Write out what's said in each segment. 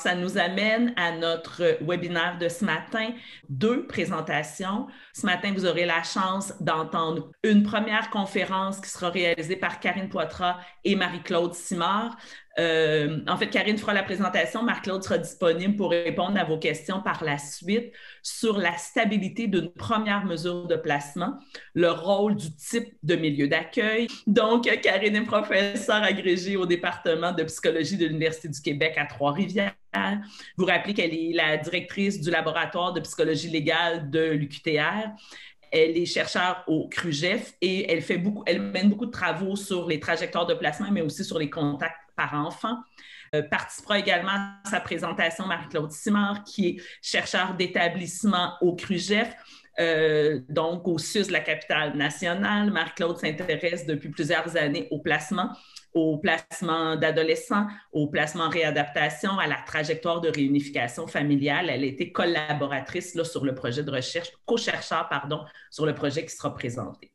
ça nous amène à notre webinaire de ce matin, deux présentations. Ce matin, vous aurez la chance d'entendre une première conférence qui sera réalisée par Karine Poitras et Marie-Claude Simard. Euh, en fait, Karine fera la présentation, marie claude sera disponible pour répondre à vos questions par la suite sur la stabilité d'une première mesure de placement, le rôle du type de milieu d'accueil. Donc, Karine est professeure agrégée au département de psychologie de l'Université du Québec à Trois-Rivières. Vous hein? vous rappelez qu'elle est la directrice du laboratoire de psychologie légale de l'UQTR. Elle est chercheure au CRUGEF et elle, fait beaucoup, elle mène beaucoup de travaux sur les trajectoires de placement, mais aussi sur les contacts par enfant. Euh, participera également à sa présentation Marie-Claude Simard, qui est chercheur d'établissement au CRUGEF. Euh, donc au SUS de la capitale nationale. Marie-Claude s'intéresse depuis plusieurs années au placement au placement d'adolescents, au placement réadaptation, à la trajectoire de réunification familiale. Elle a été collaboratrice là, sur le projet de recherche, co-chercheur, pardon, sur le projet qui sera présenté.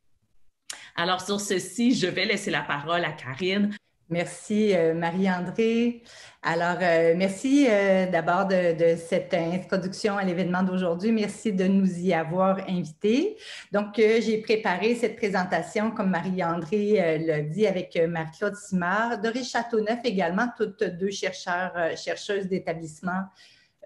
Alors, sur ceci, je vais laisser la parole à Karine. Merci, euh, Marie-André. Alors, euh, merci euh, d'abord de, cette introduction à l'événement d'aujourd'hui. Merci de nous y avoir invités. Donc, euh, j'ai préparé cette présentation, comme Marie-André l'a dit, avec Marie-Claude Simard, Doris Châteauneuf également, toutes deux chercheurs, chercheuses d'établissements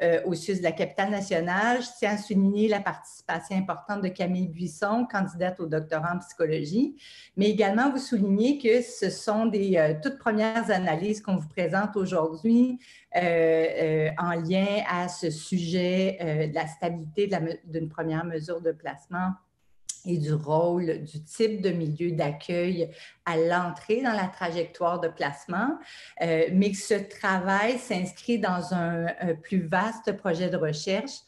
euh, au sud de la capitale nationale. Je tiens à souligner la participation importante de Camille Buisson, candidate au doctorat en psychologie, mais également vous souligner que ce sont des euh, toutes premières analyses qu'on vous présente aujourd'hui euh, en lien à ce sujet de la stabilité d'une première mesure de placement et du rôle, du type de milieu d'accueil à l'entrée dans la trajectoire de placement, euh, mais que ce travail s'inscrit dans un, plus vaste projet de recherche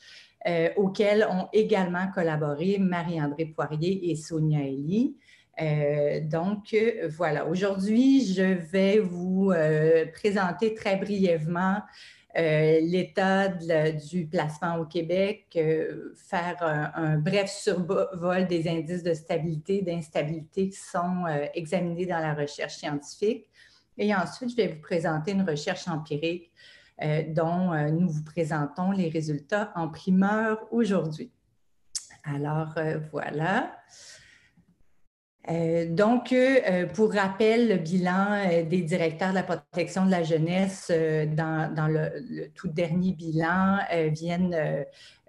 euh, auquel ont également collaboré Marie-André Poirier et Sonia Elie. Euh, donc, voilà, aujourd'hui, je vais vous présenter très brièvement euh, l'état du placement au Québec, euh, faire un, bref survol des indices de stabilité, d'instabilité qui sont euh, examinés dans la recherche scientifique. Et ensuite, je vais vous présenter une recherche empirique dont nous vous présentons les résultats en primeur aujourd'hui. Alors, voilà. Euh, donc, euh, pour rappel, le bilan euh, des directeurs de la protection de la jeunesse dans, le, le, tout dernier bilan viennent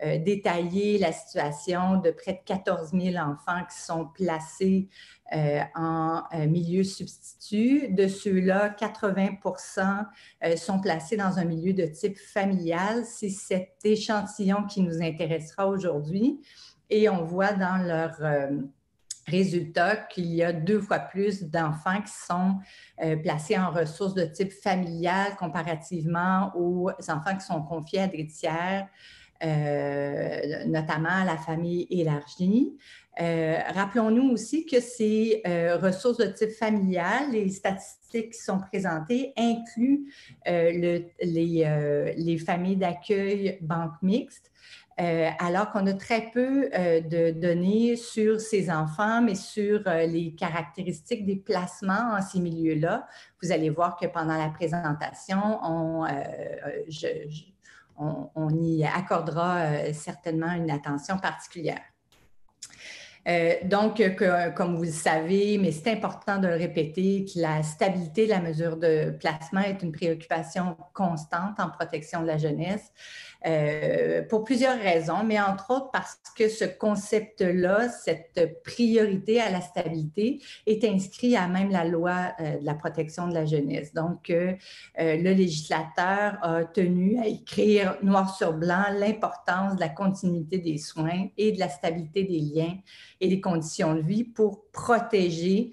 détailler la situation de près de 14 000 enfants qui sont placés en milieu substitut. De ceux-là, 80 sont placés dans un milieu de type familial. C'est cet échantillon qui nous intéressera aujourd'hui. Et on voit dans leur Résultat qu'il y a deux fois plus d'enfants qui sont euh, placés en ressources de type familial comparativement aux enfants qui sont confiés à des tiers. Euh, notamment à la famille élargie. Euh, rappelons-nous aussi que ces ressources de type familial, les statistiques qui sont présentées incluent le, les, les, familles d'accueil banque mixte. Euh, alors qu'on a très peu euh, de données sur ces enfants, mais sur euh, les caractéristiques des placements en ces milieux-là. Vous allez voir que pendant la présentation, on, y accordera certainement une attention particulière. donc, comme vous le savez, mais c'est important de le répéter, que la stabilité de la mesure de placement est une préoccupation constante en protection de la jeunesse. Euh, pour plusieurs raisons, mais entre autres parce que ce concept-là, cette priorité à la stabilité, est inscrit à même la loi euh, de la protection de la jeunesse. Donc, euh, le législateur a tenu à écrire noir sur blanc l'importance de la continuité des soins et de la stabilité des liens et des conditions de vie pour protéger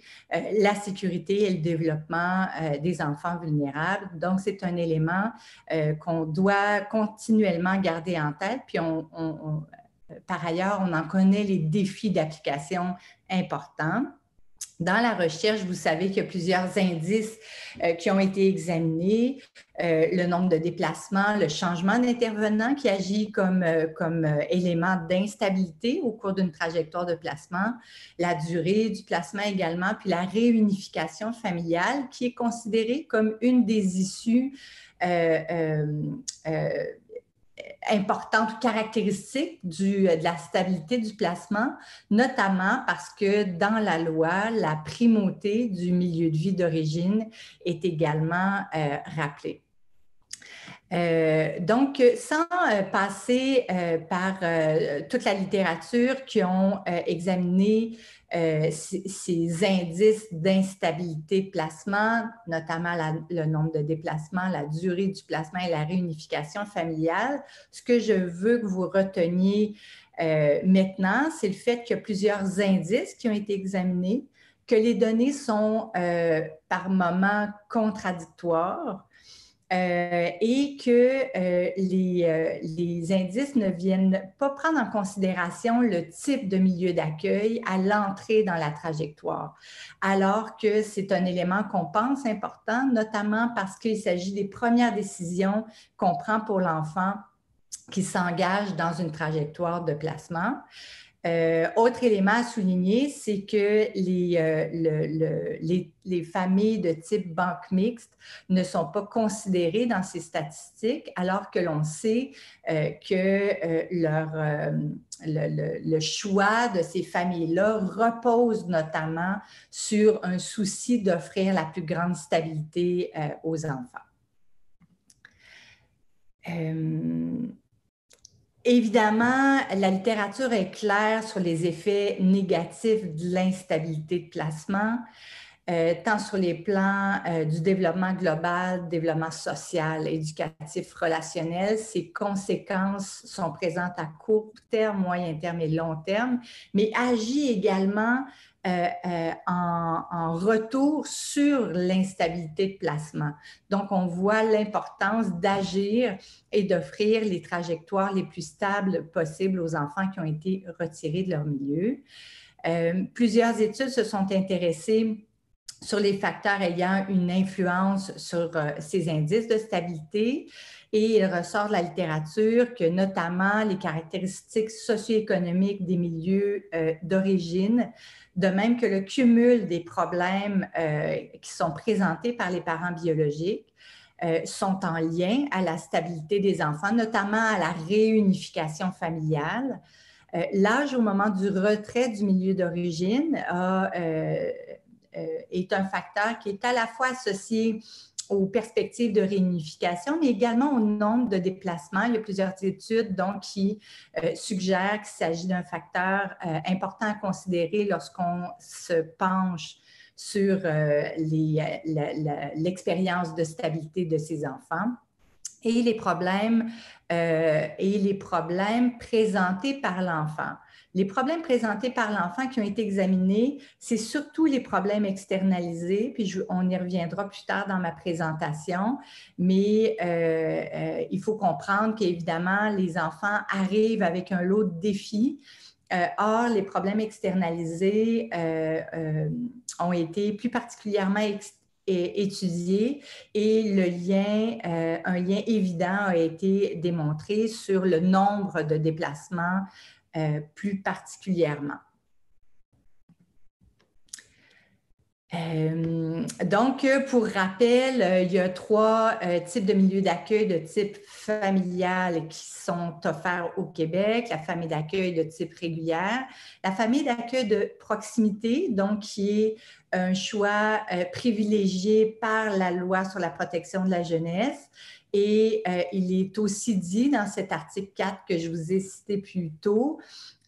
la sécurité et le développement des enfants vulnérables. Donc, c'est un élément qu'on doit continuellement gardé en tête. Puis on, euh, par ailleurs, on en connaît les défis d'application importants. Dans la recherche, vous savez qu'il y a plusieurs indices euh, qui ont été examinés, euh, le nombre de déplacements, le changement d'intervenant qui agit comme, comme élément d'instabilité au cours d'une trajectoire de placement, la durée du placement également, puis la réunification familiale qui est considérée comme une des issues importante caractéristique euh, de la stabilité du placement, notamment parce que dans la loi, la primauté du milieu de vie d'origine est également euh, rappelée. Euh, donc, sans passer par toute la littérature qui ont examiné euh, ces indices d'instabilité de placement, notamment la, le nombre de déplacements, la durée du placement et la réunification familiale. Ce que je veux que vous reteniez euh, maintenant, c'est le fait qu'il y a plusieurs indices qui ont été examinés, que les données sont euh, par moments contradictoires, euh, et que euh, euh, les, indices ne viennent pas prendre en considération le type de milieu d'accueil à l'entrée dans la trajectoire, alors que c'est un élément qu'on pense important, notamment parce qu'il s'agit des premières décisions qu'on prend pour l'enfant qui s'engage dans une trajectoire de placement. Euh, autre élément à souligner, c'est que euh, les, familles de type banque mixte ne sont pas considérées dans ces statistiques, alors que l'on sait euh, que le, le, choix de ces familles-là repose notamment sur un souci d'offrir la plus grande stabilité aux enfants. Évidemment, la littérature est claire sur les effets négatifs de l'instabilité de placement. Euh, tant sur les plans euh, du développement global, développement social, éducatif, relationnel. Ces conséquences sont présentes à court terme, moyen terme et long terme, mais agit également euh, en, retour sur l'instabilité de placement. Donc, on voit l'importance d'agir et d'offrir les trajectoires les plus stables possibles aux enfants qui ont été retirés de leur milieu. plusieurs études se sont intéressées sur les facteurs ayant une influence sur euh, ces indices de stabilité. Et il ressort de la littérature que notamment les caractéristiques socio-économiques des milieux euh, d'origine, de même que le cumul des problèmes euh, qui sont présentés par les parents biologiques, sont en lien à la stabilité des enfants, notamment à la réunification familiale. L'âge au moment du retrait du milieu d'origine a euh, est un facteur qui est à la fois associé aux perspectives de réunification, mais également au nombre de déplacements. Il y a plusieurs études qui euh, suggèrent qu'il s'agit d'un facteur euh, important à considérer lorsqu'on se penche sur l'expérience de stabilité de ces enfants et les problèmes, et les problèmes présentés par l'enfant. Les problèmes présentés par l'enfant qui ont été examinés, c'est surtout les problèmes externalisés, puis on y reviendra plus tard dans ma présentation, mais euh, euh, il faut comprendre qu'évidemment, les enfants arrivent avec un lot de défis. Euh, or, les problèmes externalisés ont été plus particulièrement étudiés et le lien, un lien évident a été démontré sur le nombre de déplacements euh, plus particulièrement. Euh, donc, pour rappel, euh, il y a trois types de milieux d'accueil de type familial qui sont offerts au Québec, la famille d'accueil de type régulière, la famille d'accueil de proximité, donc qui est un choix privilégié par la loi sur la protection de la jeunesse, et euh, il est aussi dit dans cet article 4 que je vous ai cité plus tôt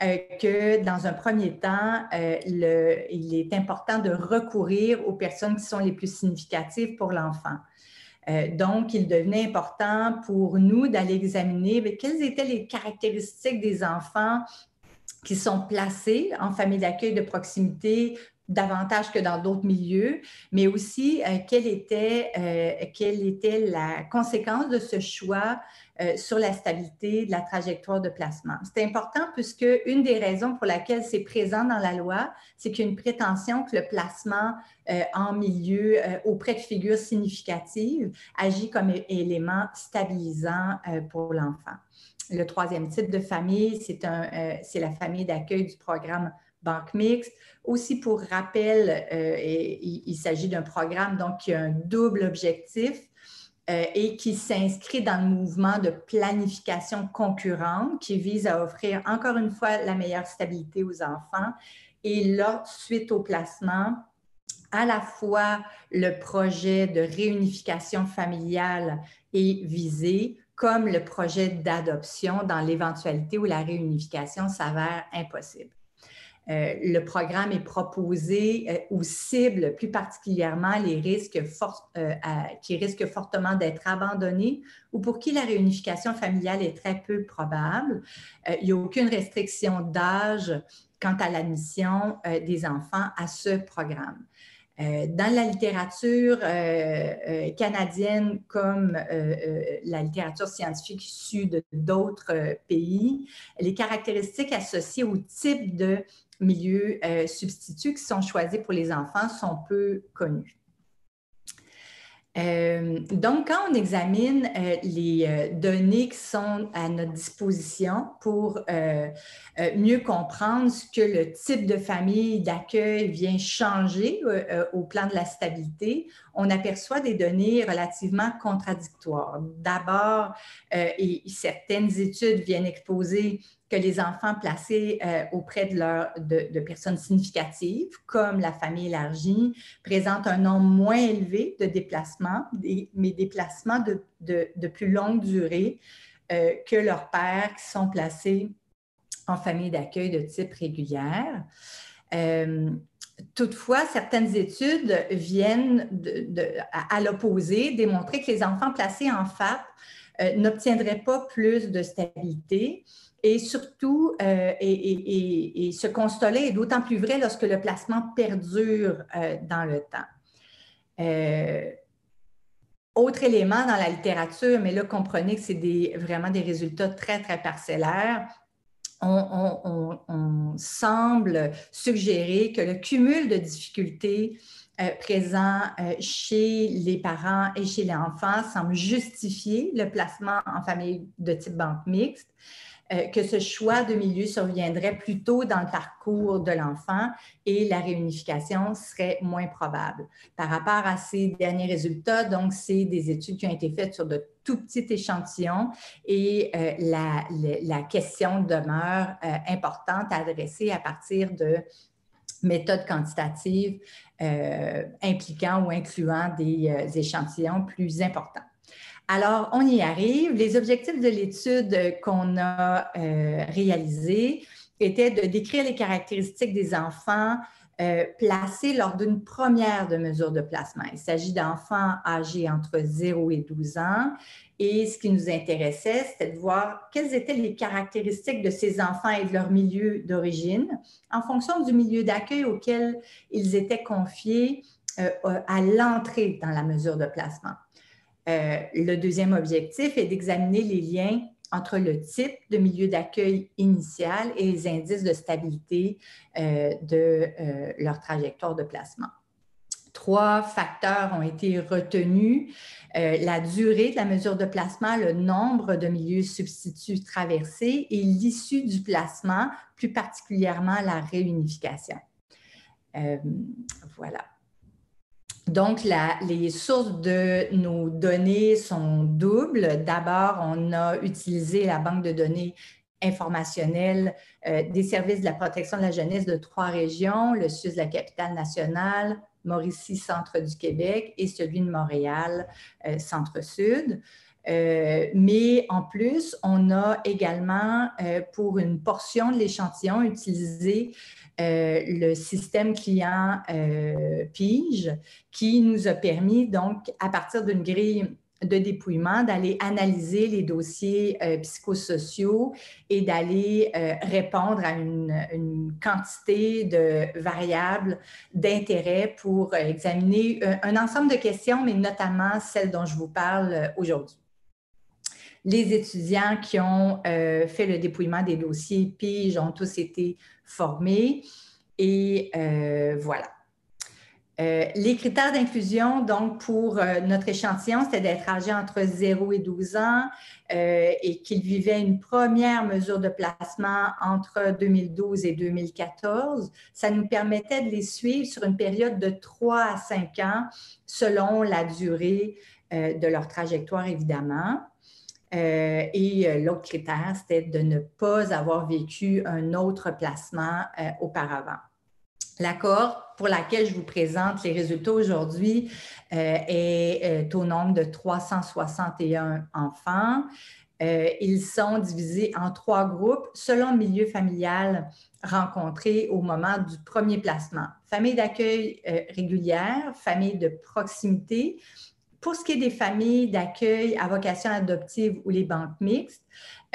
euh, que dans un premier temps, euh, il est important de recourir aux personnes qui sont les plus significatives pour l'enfant. donc, il devenait important pour nous d'aller examiner quelles étaient les caractéristiques des enfants qui sont placés en famille d'accueil de proximité davantage que dans d'autres milieux, mais aussi euh, quelle, était, euh, était la conséquence de ce choix euh, sur la stabilité de la trajectoire de placement. C'est important puisque une des raisons pour laquelle c'est présent dans la loi, c'est qu'il y a une prétention que le placement en milieu auprès de figures significatives agit comme élément stabilisant pour l'enfant. Le troisième type de famille, c'est la famille d'accueil du programme banque mixte. Aussi, pour rappel, euh, il, s'agit d'un programme donc, qui a un double objectif euh, et qui s'inscrit dans le mouvement de planification concurrente qui vise à offrir encore une fois la meilleure stabilité aux enfants. Et là, suite au placement, à la fois le projet de réunification familiale est visé, comme le projet d'adoption dans l'éventualité où la réunification s'avère impossible. Euh, le programme est proposé euh, ou cible plus particulièrement les risques euh, qui risquent fortement d'être abandonnés ou pour qui la réunification familiale est très peu probable. il n'y a aucune restriction d'âge quant à l'admission des enfants à ce programme. Dans la littérature canadienne comme la littérature scientifique issue d'autres pays, les caractéristiques associées au type de milieux euh, substituts qui sont choisis pour les enfants sont peu connus. Euh, donc, quand on examine euh, les données qui sont à notre disposition pour mieux comprendre ce que le type de famille d'accueil vient changer au plan de la stabilité, on aperçoit des données relativement contradictoires. D'abord, euh, et certaines études viennent exposer que les enfants placés euh, auprès de, personnes significatives, comme la famille élargie, présentent un nombre moins élevé de déplacements, des, mais déplacements de, plus longue durée euh, que leurs pères qui sont placés en famille d'accueil de type régulière. Toutefois, certaines études viennent à, l'opposé démontrer que les enfants placés en FAP euh, n'obtiendraient pas plus de stabilité. Et surtout, euh, et, ce constat est d'autant plus vrai lorsque le placement perdure euh, dans le temps. autre élément dans la littérature, mais là, comprenez que c'est vraiment des résultats très, très parcellaires on, semble suggérer que le cumul de difficultés euh, présents euh, chez les parents et chez les enfants semble justifier le placement en famille de type banque mixte. Euh, que ce choix de milieu surviendrait plus tôt dans le parcours de l'enfant et la réunification serait moins probable. Par rapport à ces derniers résultats, donc, c'est des études qui ont été faites sur de tout petits échantillons et euh, la, question demeure euh, importante adressée à partir de méthodes quantitatives impliquant ou incluant des échantillons plus importants. Alors, on y arrive. Les objectifs de l'étude qu'on a euh, réalisés réalisée étaient de décrire les caractéristiques des enfants euh, placés lors d'une première de mesure de placement. Il s'agit d'enfants âgés entre 0 et 12 ans. Et ce qui nous intéressait, c'était de voir quelles étaient les caractéristiques de ces enfants et de leur milieu d'origine en fonction du milieu d'accueil auquel ils étaient confiés euh, à l'entrée dans la mesure de placement. Euh, le deuxième objectif est d'examiner les liens entre le type de milieu d'accueil initial et les indices de stabilité euh, de euh, leur trajectoire de placement. Trois facteurs ont été retenus, la durée de la mesure de placement, le nombre de milieux substituts traversés et l'issue du placement, plus particulièrement la réunification. voilà. Donc, les sources de nos données sont doubles. D'abord, on a utilisé la banque de données informationnelle euh, des services de la protection de la jeunesse de trois régions, le sud de la capitale nationale, Mauricie, centre du Québec et celui de Montréal, euh, centre-sud. Euh, mais en plus, on a également, pour une portion de l'échantillon, utilisé euh, le système client euh, Pige qui nous a permis, donc, à partir d'une grille de dépouillement, d'aller analyser les dossiers euh, psychosociaux et d'aller répondre à une, quantité de variables d'intérêt pour examiner un, ensemble de questions, mais notamment celles dont je vous parle aujourd'hui les étudiants qui ont euh, fait le dépouillement des dossiers piges ont tous été formés. Et euh, voilà. Euh, les critères d'inclusion, donc, pour notre échantillon, c'était d'être âgé entre 0 et 12 ans et qu'ils vivaient une première mesure de placement entre 2012 et 2014. Ça nous permettait de les suivre sur une période de 3 à 5 ans selon la durée de leur trajectoire, évidemment. Euh, et euh, l'autre critère, c'était de ne pas avoir vécu un autre placement euh, auparavant. L'accord pour laquelle je vous présente les résultats aujourd'hui est au nombre de 361 enfants. ils sont divisés en trois groupes selon le milieu familial rencontré au moment du premier placement. Famille d'accueil régulière, famille de proximité pour ce qui est des familles d'accueil à vocation adoptive ou les banques mixtes,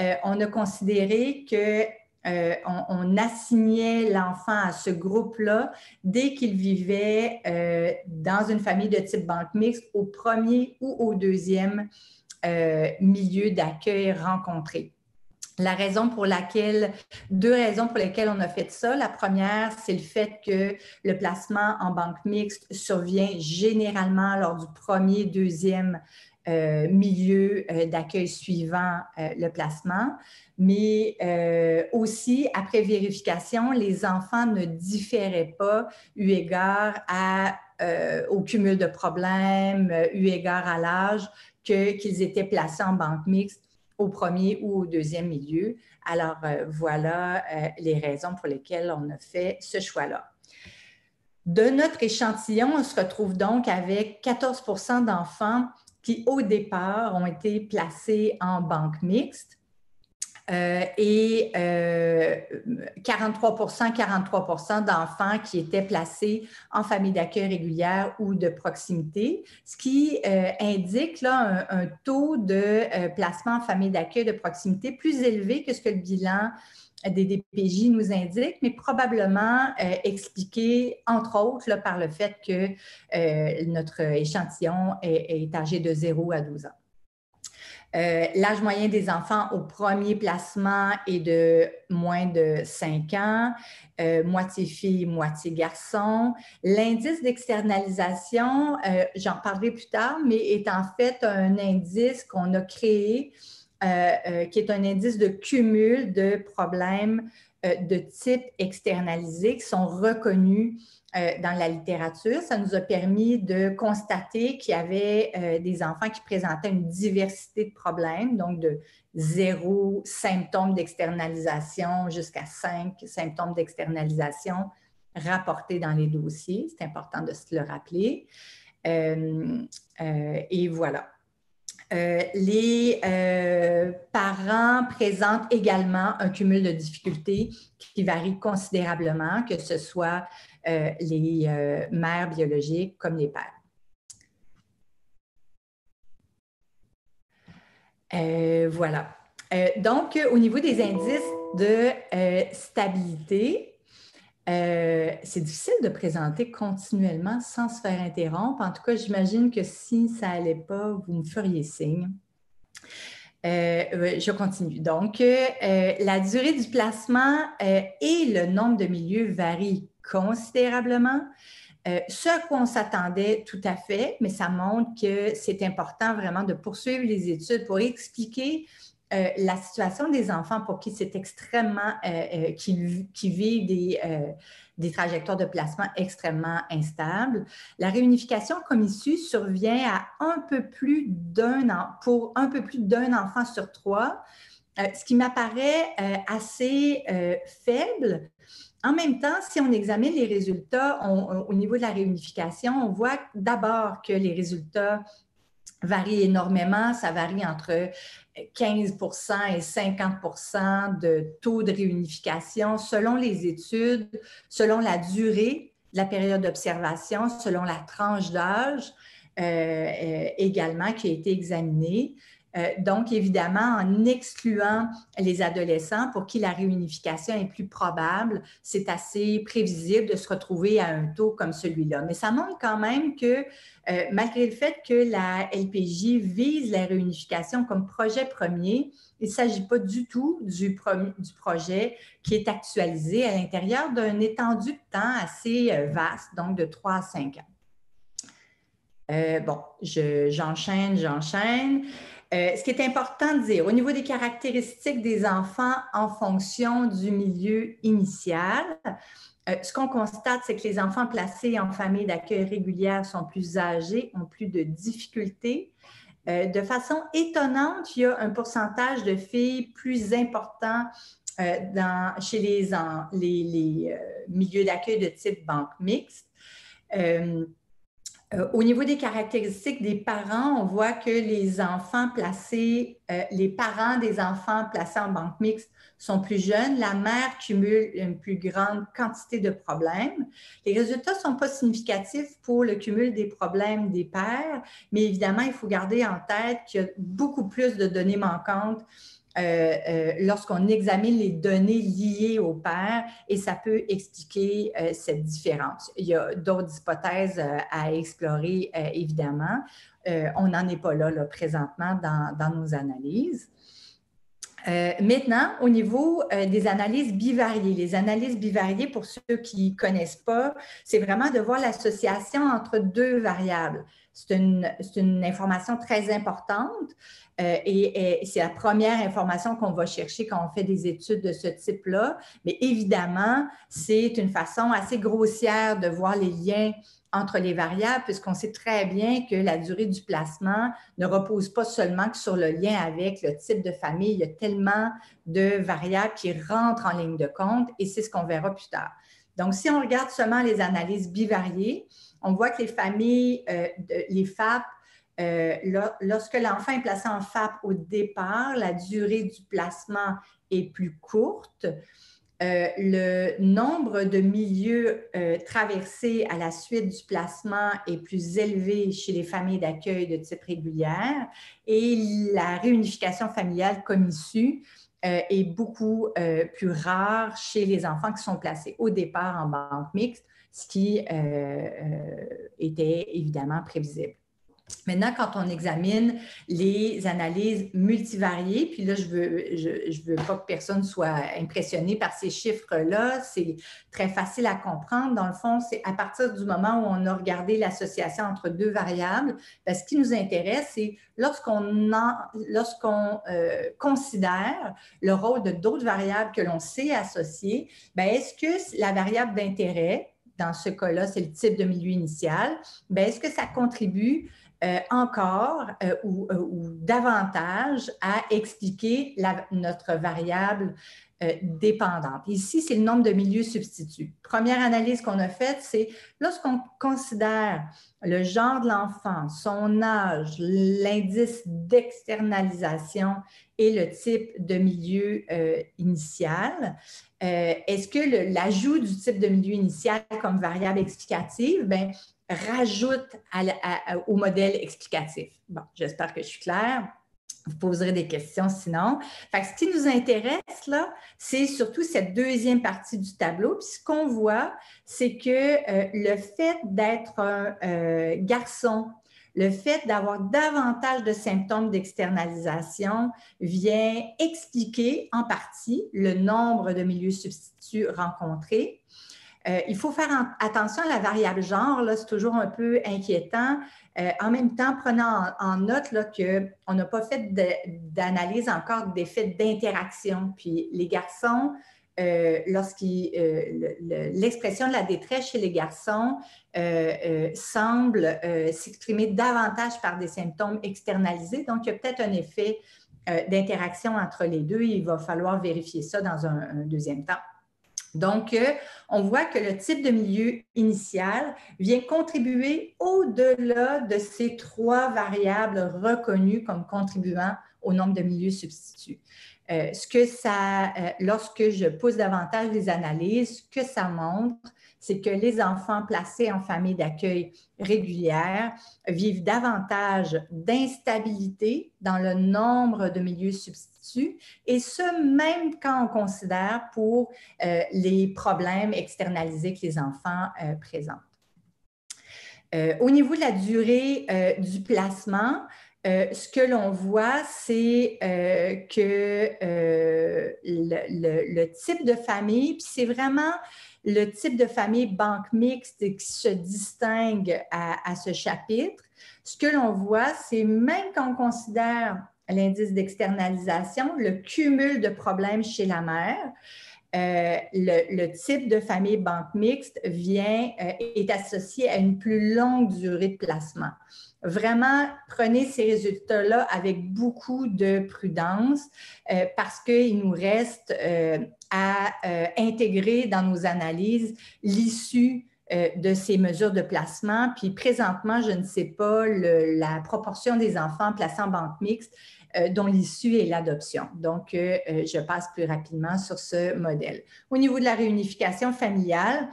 euh, on a considéré que euh, on, assignait l'enfant à ce groupe-là dès qu'il vivait euh, dans une famille de type banque mixte au premier ou au deuxième milieu d'accueil rencontré la raison pour laquelle, deux raisons pour lesquelles on a fait ça. La première, c'est le fait que le placement en banque mixte survient généralement lors du premier, deuxième euh, milieu euh, d'accueil suivant euh, le placement, mais aussi après vérification, les enfants ne différaient pas eu égard au cumul de problèmes, eu égard à l'âge, qu'ils étaient placés en banque mixte au premier ou au deuxième milieu. Alors euh, voilà euh, les raisons pour lesquelles on a fait ce choix-là. De notre échantillon, on se retrouve donc avec 14 d'enfants qui, au départ, ont été placés en banque mixte euh, et euh, 43 43 d'enfants qui étaient placés en famille d'accueil régulière ou de proximité, ce qui euh, indique là, un, taux de euh, placement en famille d'accueil de proximité plus élevé que ce que le bilan des DPJ nous indique, mais probablement expliqué, entre autres, par le fait que notre échantillon est, est, âgé de 0 à 12 ans. Euh, l'âge moyen des enfants au premier placement est de moins de 5 ans, euh, moitié fille, moitié garçon. L'indice d'externalisation, euh, j'en parlerai plus tard, mais est en fait un indice qu'on a créé, qui est un indice de cumul de problèmes de type externalisé qui sont reconnus euh, dans la littérature. Ça nous a permis de constater qu'il y avait euh, des enfants qui présentaient une diversité de problèmes, donc de zéro symptôme d'externalisation jusqu'à cinq symptômes d'externalisation rapportés dans les dossiers. C'est important de se le rappeler. Euh, et voilà. Euh, les euh, parents présentent également un cumul de difficultés qui varie considérablement, que ce soit euh, les mères biologiques comme les pères. voilà. donc, au niveau des indices de stabilité, euh, c'est difficile de présenter continuellement sans se faire interrompre. En tout cas, j'imagine que si ça n'allait pas, vous me feriez signe. Euh, je continue. Donc, euh, la durée du placement et le nombre de milieux varient considérablement. à ce qu'on s'attendait tout à fait, mais ça montre que c'est important vraiment de poursuivre les études pour expliquer euh, la situation des enfants pour qui c'est extrêmement, euh, euh, qui, qui vivent des, des, trajectoires de placement extrêmement instables. La réunification comme issue survient à un peu plus d'un an, pour un peu plus d'un enfant sur trois, ce qui m'apparaît assez faible. En même temps, si on examine les résultats au niveau de la réunification, on voit d'abord que les résultats varie énormément. Ça varie entre 15 euh, et 50 de taux de réunification selon les études, selon la durée de la période d'observation, selon la tranche d'âge euh, euh, également qui a été examinée. Euh, donc, évidemment, en excluant les adolescents pour qui la réunification est plus probable, c'est assez prévisible de se retrouver à un taux comme celui-là. Mais ça montre quand même que, euh, malgré le fait que la LPJ vise la réunification comme projet premier, il ne s'agit pas du tout du, projet qui est actualisé à l'intérieur d'un étendu de temps assez euh, vaste, donc de 3 à 5 ans. bon, j'enchaîne, j'enchaîne. Euh, ce qui est important de dire, au niveau des caractéristiques des enfants en fonction du milieu initial, euh, ce qu'on constate, c'est que les enfants placés en famille d'accueil régulière sont plus âgés, ont plus de difficultés. Euh, de façon étonnante, il y a un pourcentage de filles plus important dans, chez les, les milieux d'accueil de type banque mixte. Euh, au niveau des caractéristiques des parents, on voit que les enfants placés, euh, les parents des enfants placés en banque mixte sont plus jeunes. La mère cumule une plus grande quantité de problèmes. Les résultats ne sont pas significatifs pour le cumul des problèmes des pères, mais évidemment, il faut garder en tête qu'il y a beaucoup plus de données manquantes euh, euh, lorsqu'on examine les données liées au père et ça peut expliquer euh, cette différence. Il y a d'autres hypothèses à explorer, évidemment. on n'en est pas là, présentement dans, nos analyses. maintenant, au niveau des analyses bivariées, les analyses bivariées, pour ceux qui ne connaissent pas, c'est vraiment de voir l'association entre deux variables. C'est une, information très importante euh, et, et c'est la première information qu'on va chercher quand on fait des études de ce type-là. Mais évidemment, c'est une façon assez grossière de voir les liens entre les variables, puisqu'on sait très bien que la durée du placement ne repose pas seulement que sur le lien avec le type de famille. Il y a tellement de variables qui rentrent en ligne de compte et c'est ce qu'on verra plus tard. Donc, si on regarde seulement les analyses bivariées, on voit que les familles, euh, les FAP, euh, lorsque l'enfant est placé en FAP au départ, la durée du placement est plus courte. Euh, le nombre de milieux traversés à la suite du placement est plus élevé chez les familles d'accueil de type régulière et la réunification familiale comme issue est beaucoup plus rare chez les enfants qui sont placés au départ en banque mixte ce qui euh, euh, était évidemment prévisible. Maintenant, quand on examine les analyses multivariées, puis là, je ne veux, je, veux pas que personne soit impressionné par ces chiffres-là, c'est très facile à comprendre. Dans le fond, c'est à partir du moment où on a regardé l'association entre deux variables, ben, ce qui nous intéresse, c'est lorsqu'on euh, considère le rôle de d'autres variables que l'on sait associer, ben, est-ce que la variable d'intérêt, dans ce cas-là, c'est le type de milieu initial, ben, est-ce que ça contribue euh, encore euh, euh, ou, davantage à expliquer notre variable dépendante. Ici, c'est le nombre de milieux substituts. Première analyse qu'on a faite, c'est lorsqu'on considère le genre de l'enfant, son âge, l'indice d'externalisation et le type de milieu initial, euh, est-ce que l'ajout du type de milieu initial comme variable explicative ben, rajoute au modèle explicatif? Bon, j'espère que je suis claire. Vous poserez des questions sinon. ce qui nous intéresse, là, c'est surtout cette deuxième partie du tableau. Puis ce qu'on voit, c'est que euh, le fait d'être un euh, garçon le fait d'avoir davantage de symptômes d'externalisation vient expliquer en partie le nombre de milieux substituts rencontrés. Euh, il faut faire attention à la variable genre, c'est toujours un peu inquiétant. Euh, en même temps, prenant en, note qu'on n'a pas fait d'analyse encore des faits d'interaction. Puis les garçons euh, Lorsque euh, l'expression de la détresse chez les garçons euh, semble s'exprimer davantage par des symptômes externalisés. Donc, il y a peut-être un effet d'interaction entre les deux. il va falloir vérifier ça dans un deuxième temps. Donc, on voit que le type de milieu initial vient contribuer au-delà de ces trois variables reconnues comme contribuant au nombre de milieux substituts. Euh, euh, lorsque je pousse davantage les analyses, ce que ça montre, c'est que les enfants placés en famille d'accueil régulière vivent davantage d'instabilité dans le nombre de milieux substituts, et ce même quand on considère pour euh, les problèmes externalisés que les enfants présentent. au niveau de la durée du placement, euh, ce que l'on voit, c'est euh, que euh, le, type de famille, puis c'est vraiment le type de famille banque mixte qui se distingue à, ce chapitre. Ce que l'on voit, c'est même quand on considère l'indice d'externalisation, le cumul de problèmes chez la mère, le, type de famille banque mixte vient, est associé à une plus longue durée de placement vraiment, prenez ces résultats-là avec beaucoup de prudence euh, parce qu'il nous reste euh, à euh, intégrer dans nos analyses l'issue de ces mesures de placement. Puis présentement, je ne sais pas la proportion des enfants placés en banque mixte dont l'issue est l'adoption. Donc, je passe plus rapidement sur ce modèle. Au niveau de la réunification familiale,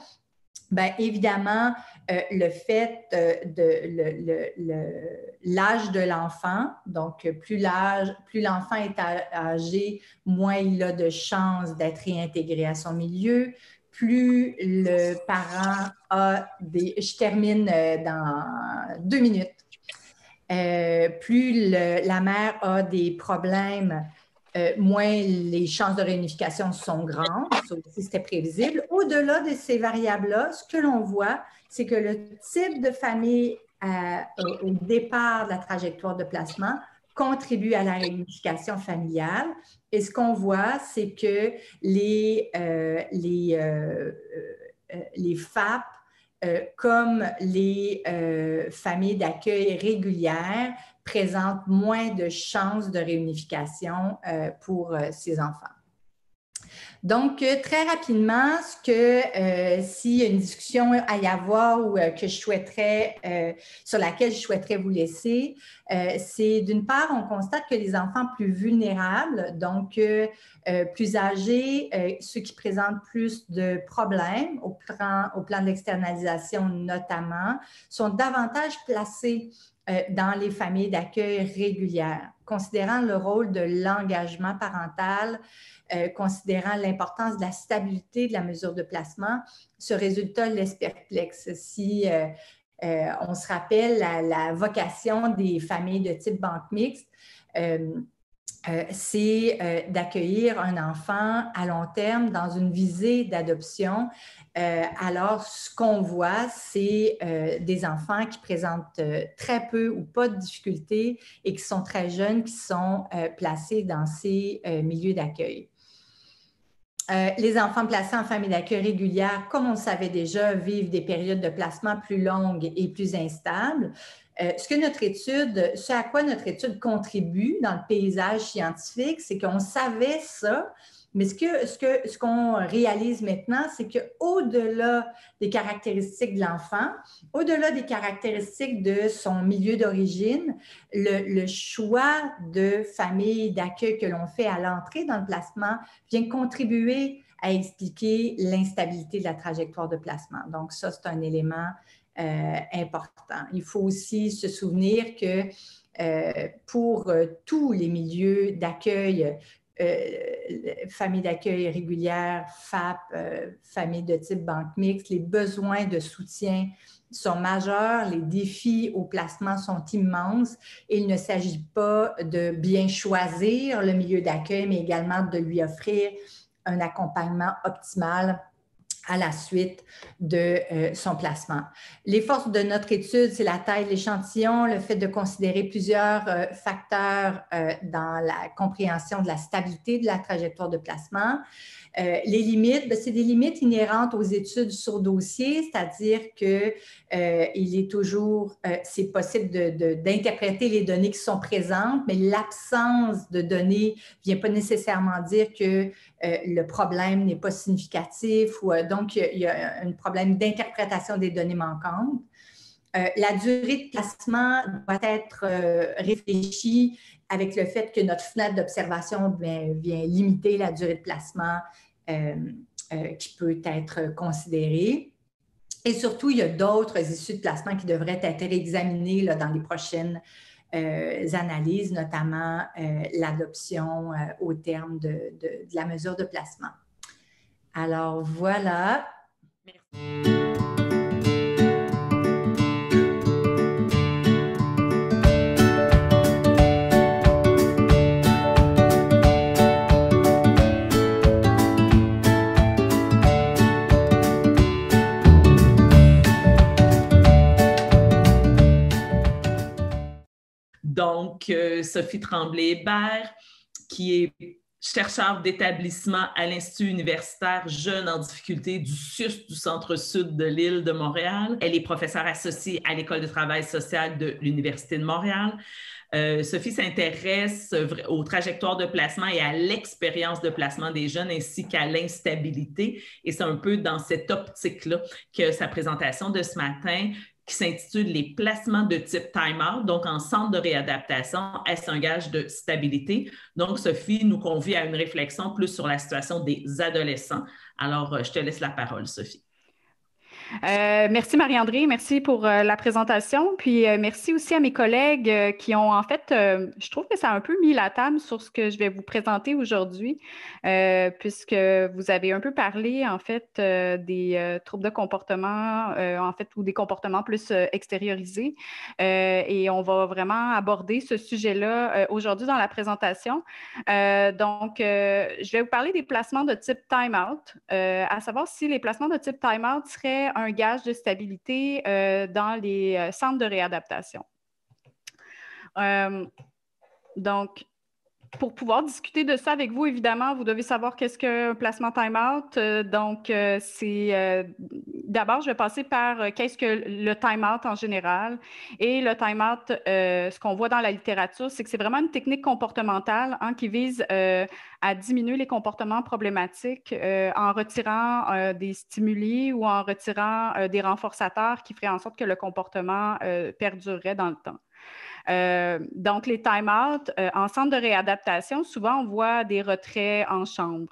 Bien, évidemment, euh, le fait euh, de l'âge de l'enfant. Donc, euh, plus l'âge, plus l'enfant est âgé, moins il a de chances d'être réintégré à son milieu. Plus le parent a des... Je termine dans deux minutes. plus la mère a des problèmes euh, moins les chances de réunification sont grandes. c'était prévisible. Au-delà de ces variables-là, ce que l'on voit, c'est que le type de famille euh, au, départ de la trajectoire de placement contribue à la réunification familiale. Et ce qu'on voit, c'est que les, euh, FAP comme les familles d'accueil régulières présente moins de chances de réunification euh, pour ces euh, enfants. Donc, euh, très rapidement, ce que euh, s'il y a une discussion à y avoir ou euh, que je souhaiterais, euh, sur laquelle je souhaiterais vous laisser, c'est d'une part, on constate que les enfants plus vulnérables, donc plus âgés, ceux qui présentent plus de problèmes au plan, au plan de l'externalisation notamment, sont davantage placés dans les familles d'accueil régulières, considérant le rôle de l'engagement parental euh, considérant l'importance de la stabilité de la mesure de placement, ce résultat laisse perplexe. Si euh, euh, on se rappelle la, la, vocation des familles de type banque mixte, c'est d'accueillir un enfant à long terme dans une visée d'adoption. alors, ce qu'on voit, c'est des enfants qui présentent très peu ou pas de difficultés et qui sont très jeunes, qui sont placés dans ces milieux d'accueil. Euh, les enfants placés en famille d'accueil régulière, comme on le savait déjà, vivent des périodes de placement plus longues et plus instables. Euh, ce que notre étude, ce à quoi notre étude contribue dans le paysage scientifique, c'est qu'on savait ça, mais ce qu'on que, ce qu'on réalise maintenant, c'est qu'au-delà des caractéristiques de l'enfant, au-delà des caractéristiques de son milieu d'origine, le, choix de famille d'accueil que l'on fait à l'entrée dans le placement vient contribuer à expliquer l'instabilité de la trajectoire de placement. Donc ça, c'est un élément euh, important. Il faut aussi se souvenir que euh, pour euh, tous les milieux d'accueil, euh, famille d'accueil régulière, FAP, euh, famille de type banque mixte, les besoins de soutien sont majeurs, les défis au placement sont immenses. il ne s'agit pas de bien choisir le milieu d'accueil, mais également de lui offrir un accompagnement optimal à la suite de euh, son placement. Les forces de notre étude, c'est la taille de l'échantillon, le fait de considérer plusieurs euh, facteurs euh, dans la compréhension de la stabilité de la trajectoire de placement. les limites, ben, c'est des limites inhérentes aux études sur dossier, c'est-à-dire que il est toujours, c'est possible d'interpréter les données qui sont présentes, mais l'absence de données ne vient pas nécessairement dire que le problème n'est pas significatif ou donc, il y a un problème d'interprétation des données manquantes. Euh, la durée de placement doit être euh, réfléchie avec le fait que notre fenêtre d'observation ben, vient, limiter la durée de placement euh, qui peut être considérée. Et surtout, il y a d'autres issues de placement qui devraient être examinées dans les prochaines analyses, notamment l'adoption au terme de la mesure de placement. Alors voilà. Merci. Donc, euh, Sophie Tremblay-Hébert, qui est chercheur d'établissement à l'Institut universitaire Jeunes en difficulté du sud du centre-sud de l'île de Montréal. Elle est professeure associée à l'École de travail social de l'Université de Montréal. Euh, Sophie s'intéresse aux trajectoires de placement et à l'expérience de placement des jeunes ainsi qu'à l'instabilité. Et c'est un peu dans cette optique-là que sa présentation de ce matin qui s'intitule Les placements de type timer, donc en centre de réadaptation, est un gage de stabilité. Donc, Sophie nous convie à une réflexion plus sur la situation des adolescents. Alors, euh, je te laisse la parole, Sophie. Euh, merci Marie-André, merci pour euh, la présentation. Puis euh, merci aussi à mes collègues qui ont en fait, je trouve que ça a un peu mis la table sur ce que je vais vous présenter aujourd'hui, puisque vous avez un peu parlé en fait des troubles de comportement, en fait, ou des comportements plus extériorisés. et on va vraiment aborder ce sujet-là aujourd'hui dans la présentation. donc, je vais vous parler des placements de type time-out, à savoir si les placements de type time-out seraient un un gage de stabilité euh, dans les euh, centres de réadaptation. Euh, donc, pour pouvoir discuter de ça avec vous, évidemment, vous devez savoir qu'est-ce qu'un placement time-out. Euh, donc, euh, c'est euh, d'abord, je vais passer par qu'est-ce que le time-out en général. Et le time-out, ce qu'on voit dans la littérature, c'est que c'est vraiment une technique comportementale hein, qui vise à diminuer les comportements problématiques en retirant des stimuli ou en retirant des renforçateurs qui feraient en sorte que le comportement perdurerait dans le temps. Euh, donc, les time-out, euh, en centre de réadaptation, souvent, on voit des retraits en chambre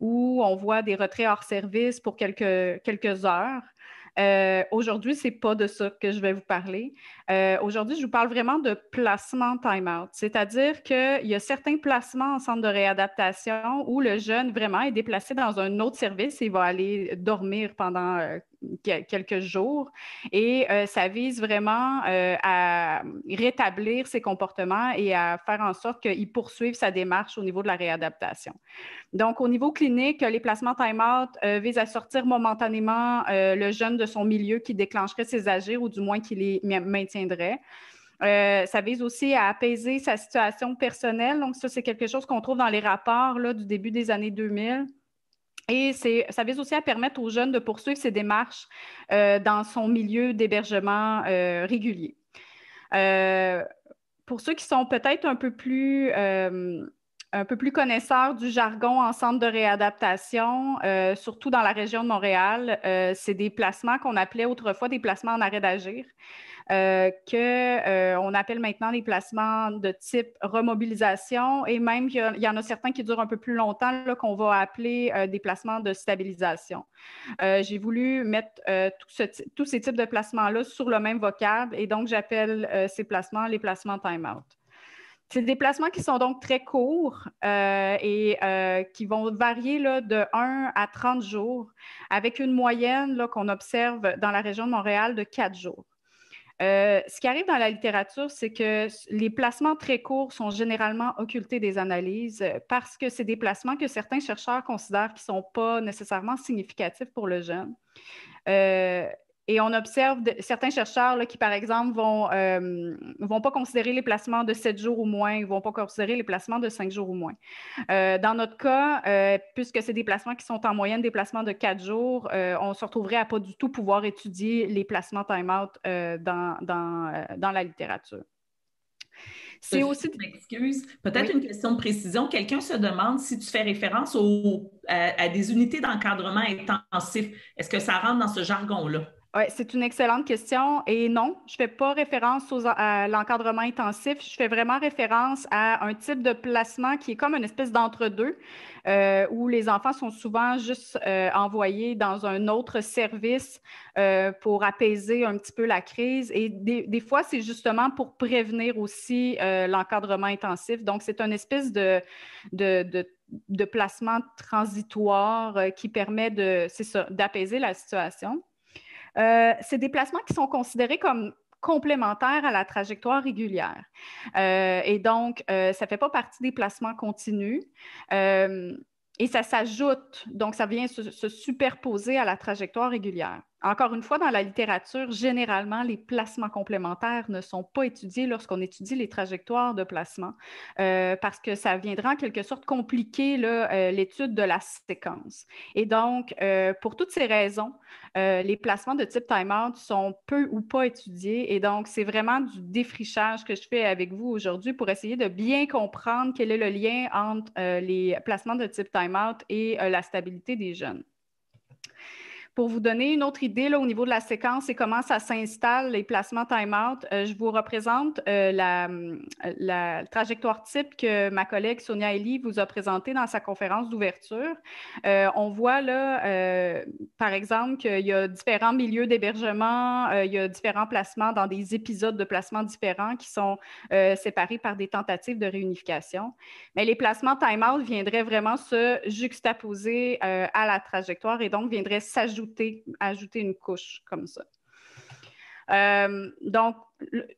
ou on voit des retraits hors service pour quelques, quelques heures. Euh, aujourd'hui, ce n'est pas de ça que je vais vous parler. Aujourd'hui, je vous parle vraiment de placement time-out, c'est-à-dire qu'il y a certains placements en centre de réadaptation où le jeune vraiment est déplacé dans un autre service et il va aller dormir pendant quelques jours. Et euh, ça vise vraiment euh, à rétablir ses comportements et à faire en sorte qu'il poursuive sa démarche au niveau de la réadaptation. Donc, au niveau clinique, les placements time-out euh, visent à sortir momentanément le jeune de son milieu qui déclencherait ses agirs ou du moins qui les maintiendrait. ça vise aussi à apaiser sa situation personnelle. Donc, ça, c'est quelque chose qu'on trouve dans les rapports là, du début des années 2000. Et ça vise aussi à permettre aux jeunes de poursuivre ces démarches euh, dans son milieu d'hébergement euh, régulier. Euh, pour ceux qui sont peut-être un peu plus un peu plus connaisseur du jargon en centre de réadaptation, euh, surtout dans la région de Montréal. Euh, c'est des placements qu'on appelait autrefois des placements en arrêt d'agir, euh, qu'on appelle maintenant des placements de type remobilisation et même il y, en a certains qui durent un peu plus longtemps qu'on va appeler des placements de stabilisation. J'ai voulu mettre tous ces types de placements-là sur le même vocable et donc j'appelle ces placements les placements time-out. C'est des déplacements qui sont donc très courts euh, et euh, qui vont varier là, de 1 à 30 jours, avec une moyenne qu'on observe dans la région de Montréal de 4 jours. Euh, ce qui arrive dans la littérature, c'est que les placements très courts sont généralement occultés des analyses parce que c'est des placements que certains chercheurs considèrent qui ne sont pas nécessairement significatifs pour le jeune. Et on observe certains chercheurs qui, par exemple, vont, euh, vont pas considérer les placements de 7 jours ou moins, ils vont pas considérer les placements de 5 jours ou moins. Euh, dans notre cas, euh, puisque c'est des placements qui sont en moyenne des placements de 4 jours, on se retrouverait à pas du tout pouvoir étudier les placements time-out dans, dans, la littérature. C'est aussi. Excuse. Peut-être une question de précision. Quelqu'un se demande si tu fais référence à, des unités d'encadrement intensif. Est-ce que ça rentre dans ce jargon-là? Oui, c'est une excellente question. Et non, je ne fais pas référence à l'encadrement intensif. Je fais vraiment référence à un type de placement qui est comme une espèce d'entre-deux, euh, où les enfants sont souvent juste euh, envoyés dans un autre service euh, pour apaiser un petit peu la crise. Et des, fois, c'est justement pour prévenir aussi l'encadrement intensif. Donc, c'est une espèce de, placement transitoire qui permet d'apaiser la situation. Euh, ces déplacements qui sont considérés comme complémentaires à la trajectoire régulière. Euh, et donc, euh, ça ne fait pas partie des placements continus. et ça s'ajoute, donc ça vient se superposer à la trajectoire régulière. Encore une fois, dans la littérature, généralement, les placements complémentaires ne sont pas étudiés lorsqu'on étudie les trajectoires de placement euh, parce que ça viendra en quelque sorte compliquer euh, l'étude de la séquence. Et donc, euh, pour toutes ces raisons, les placements de type timeout sont peu ou pas étudiés. Et donc, c'est vraiment du défrichage que je fais avec vous aujourd'hui pour essayer de bien comprendre quel est le lien entre les placements de type time-out et la stabilité des jeunes. Pour vous donner une autre idée là, au niveau de la séquence et comment ça s'installe, les placements time-out, euh, je vous représente euh, la, euh, la, trajectoire type que ma collègue Sonia Eli vous a présentée dans sa conférence d'ouverture. on voit là, par exemple, qu'il y a différents milieux d'hébergement, il y a différents placements dans des épisodes de placements différents qui sont séparés par des tentatives de réunification. Mais les placements time-out viendraient vraiment se juxtaposer à la trajectoire et donc viendraient s'ajouter ajouter, une couche comme ça. Euh, donc,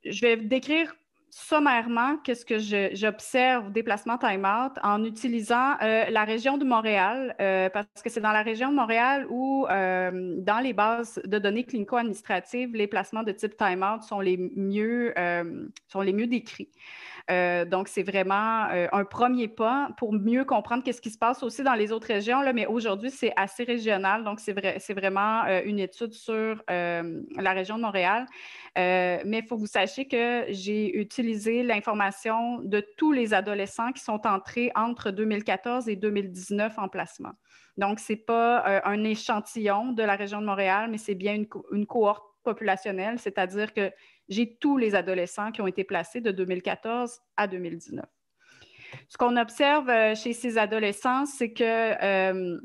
je vais décrire sommairement, qu'est-ce que j'observe des placements time-out en utilisant euh, la région de Montréal, euh, parce que c'est dans la région de Montréal où, euh, dans les bases de données clinico-administratives, les placements de type time-out sont les mieux, sont les mieux décrits. donc, c'est vraiment un premier pas pour mieux comprendre qu'est-ce qui se passe aussi dans les autres régions, là, mais aujourd'hui, c'est assez régional, donc c'est vrai, vraiment une étude sur la région de Montréal. mais il faut vous sachiez que j'ai utilisé l'information de tous les adolescents qui sont entrés entre 2014 et 2019 en placement. Donc, ce n'est pas euh, un échantillon de la région de Montréal, mais c'est bien une, cohorte populationnelle, c'est-à-dire que j'ai tous les adolescents qui ont été placés de 2014 à 2019. Ce qu'on observe euh, chez ces adolescents, c'est que euh,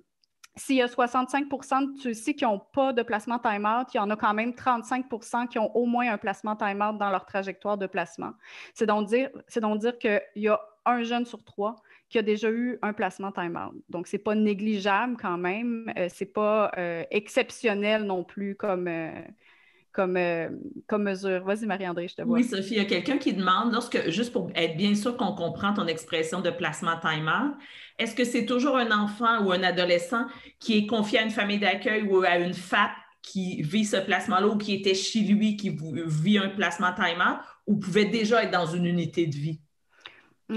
s'il y a 65 de ceux-ci qui n'ont pas de placement time-out, il y en a quand même 35 qui ont au moins un placement time-out dans leur trajectoire de placement. C'est donc dire, donc dire qu'il y a un jeune sur trois qui a déjà eu un placement time-out. Donc, ce n'est pas négligeable quand même, euh, ce n'est pas euh, exceptionnel non plus comme, euh, euh, comme, mesure. Vas-y, Marie-André, je te vois. Oui, Sophie, il y a quelqu'un qui demande, lorsque, juste pour être bien sûr qu'on comprend ton expression de placement timer, est-ce que c'est toujours un enfant ou un adolescent qui est confié à une famille d'accueil ou à une femme qui vit ce placement-là ou qui était chez lui, qui vit un placement timer, ou pouvait déjà être dans une unité de vie?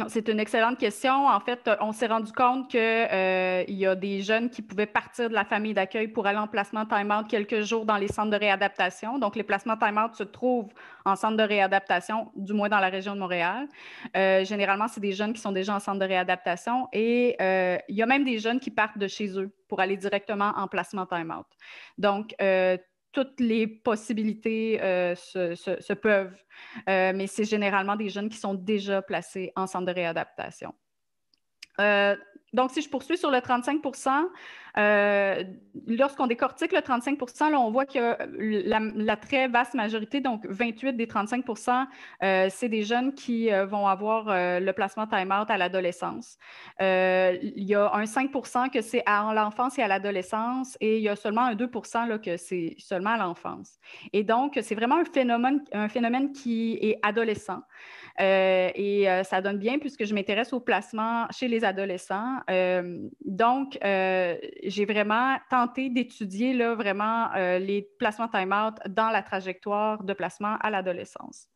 C'est une excellente question. En fait, euh, on s'est rendu compte qu'il euh, y a des jeunes qui pouvaient partir de la famille d'accueil pour aller en placement time-out quelques jours dans les centres de réadaptation. Donc, les placements time-out se trouvent en centre de réadaptation, du moins dans la région de Montréal. Euh, généralement, c'est des jeunes qui sont déjà en centre de réadaptation et euh, il y a même des jeunes qui partent de chez eux pour aller directement en placement time-out. Donc, toutes les possibilités euh, se, peuvent, euh, mais c'est généralement des jeunes qui sont déjà placés en centre de réadaptation. Euh, donc, si je poursuis sur le 35 euh, lorsqu'on décortique le 35 on voit que la, très vaste majorité, donc 28 des 35 euh, c'est des jeunes qui euh, vont avoir le placement time-out à l'adolescence. il y a un 5 que c'est à l'enfance et à l'adolescence, et il y a seulement un 2 là, que c'est seulement à l'enfance. Et donc, c'est vraiment un phénomène, un phénomène qui est adolescent. et ça donne bien puisque je m'intéresse au placement chez les adolescents. donc, j'ai vraiment tenté d'étudier là, vraiment euh, les placements time-out dans la trajectoire de placement à l'adolescence.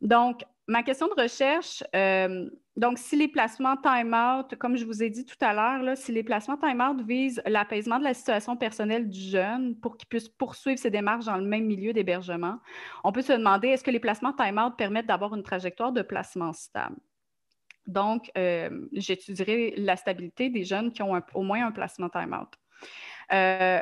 Donc, ma question de recherche, euh, donc si les placements time-out, comme je vous ai dit tout à l'heure, si les placements time-out visent l'apaisement de la situation personnelle du jeune pour qu'il puisse poursuivre ses démarches dans le même milieu d'hébergement, on peut se demander est-ce que les placements time-out permettent d'avoir une trajectoire de placement stable? Donc, euh, j'étudierai la stabilité des jeunes qui ont au moins un placement time-out. Euh,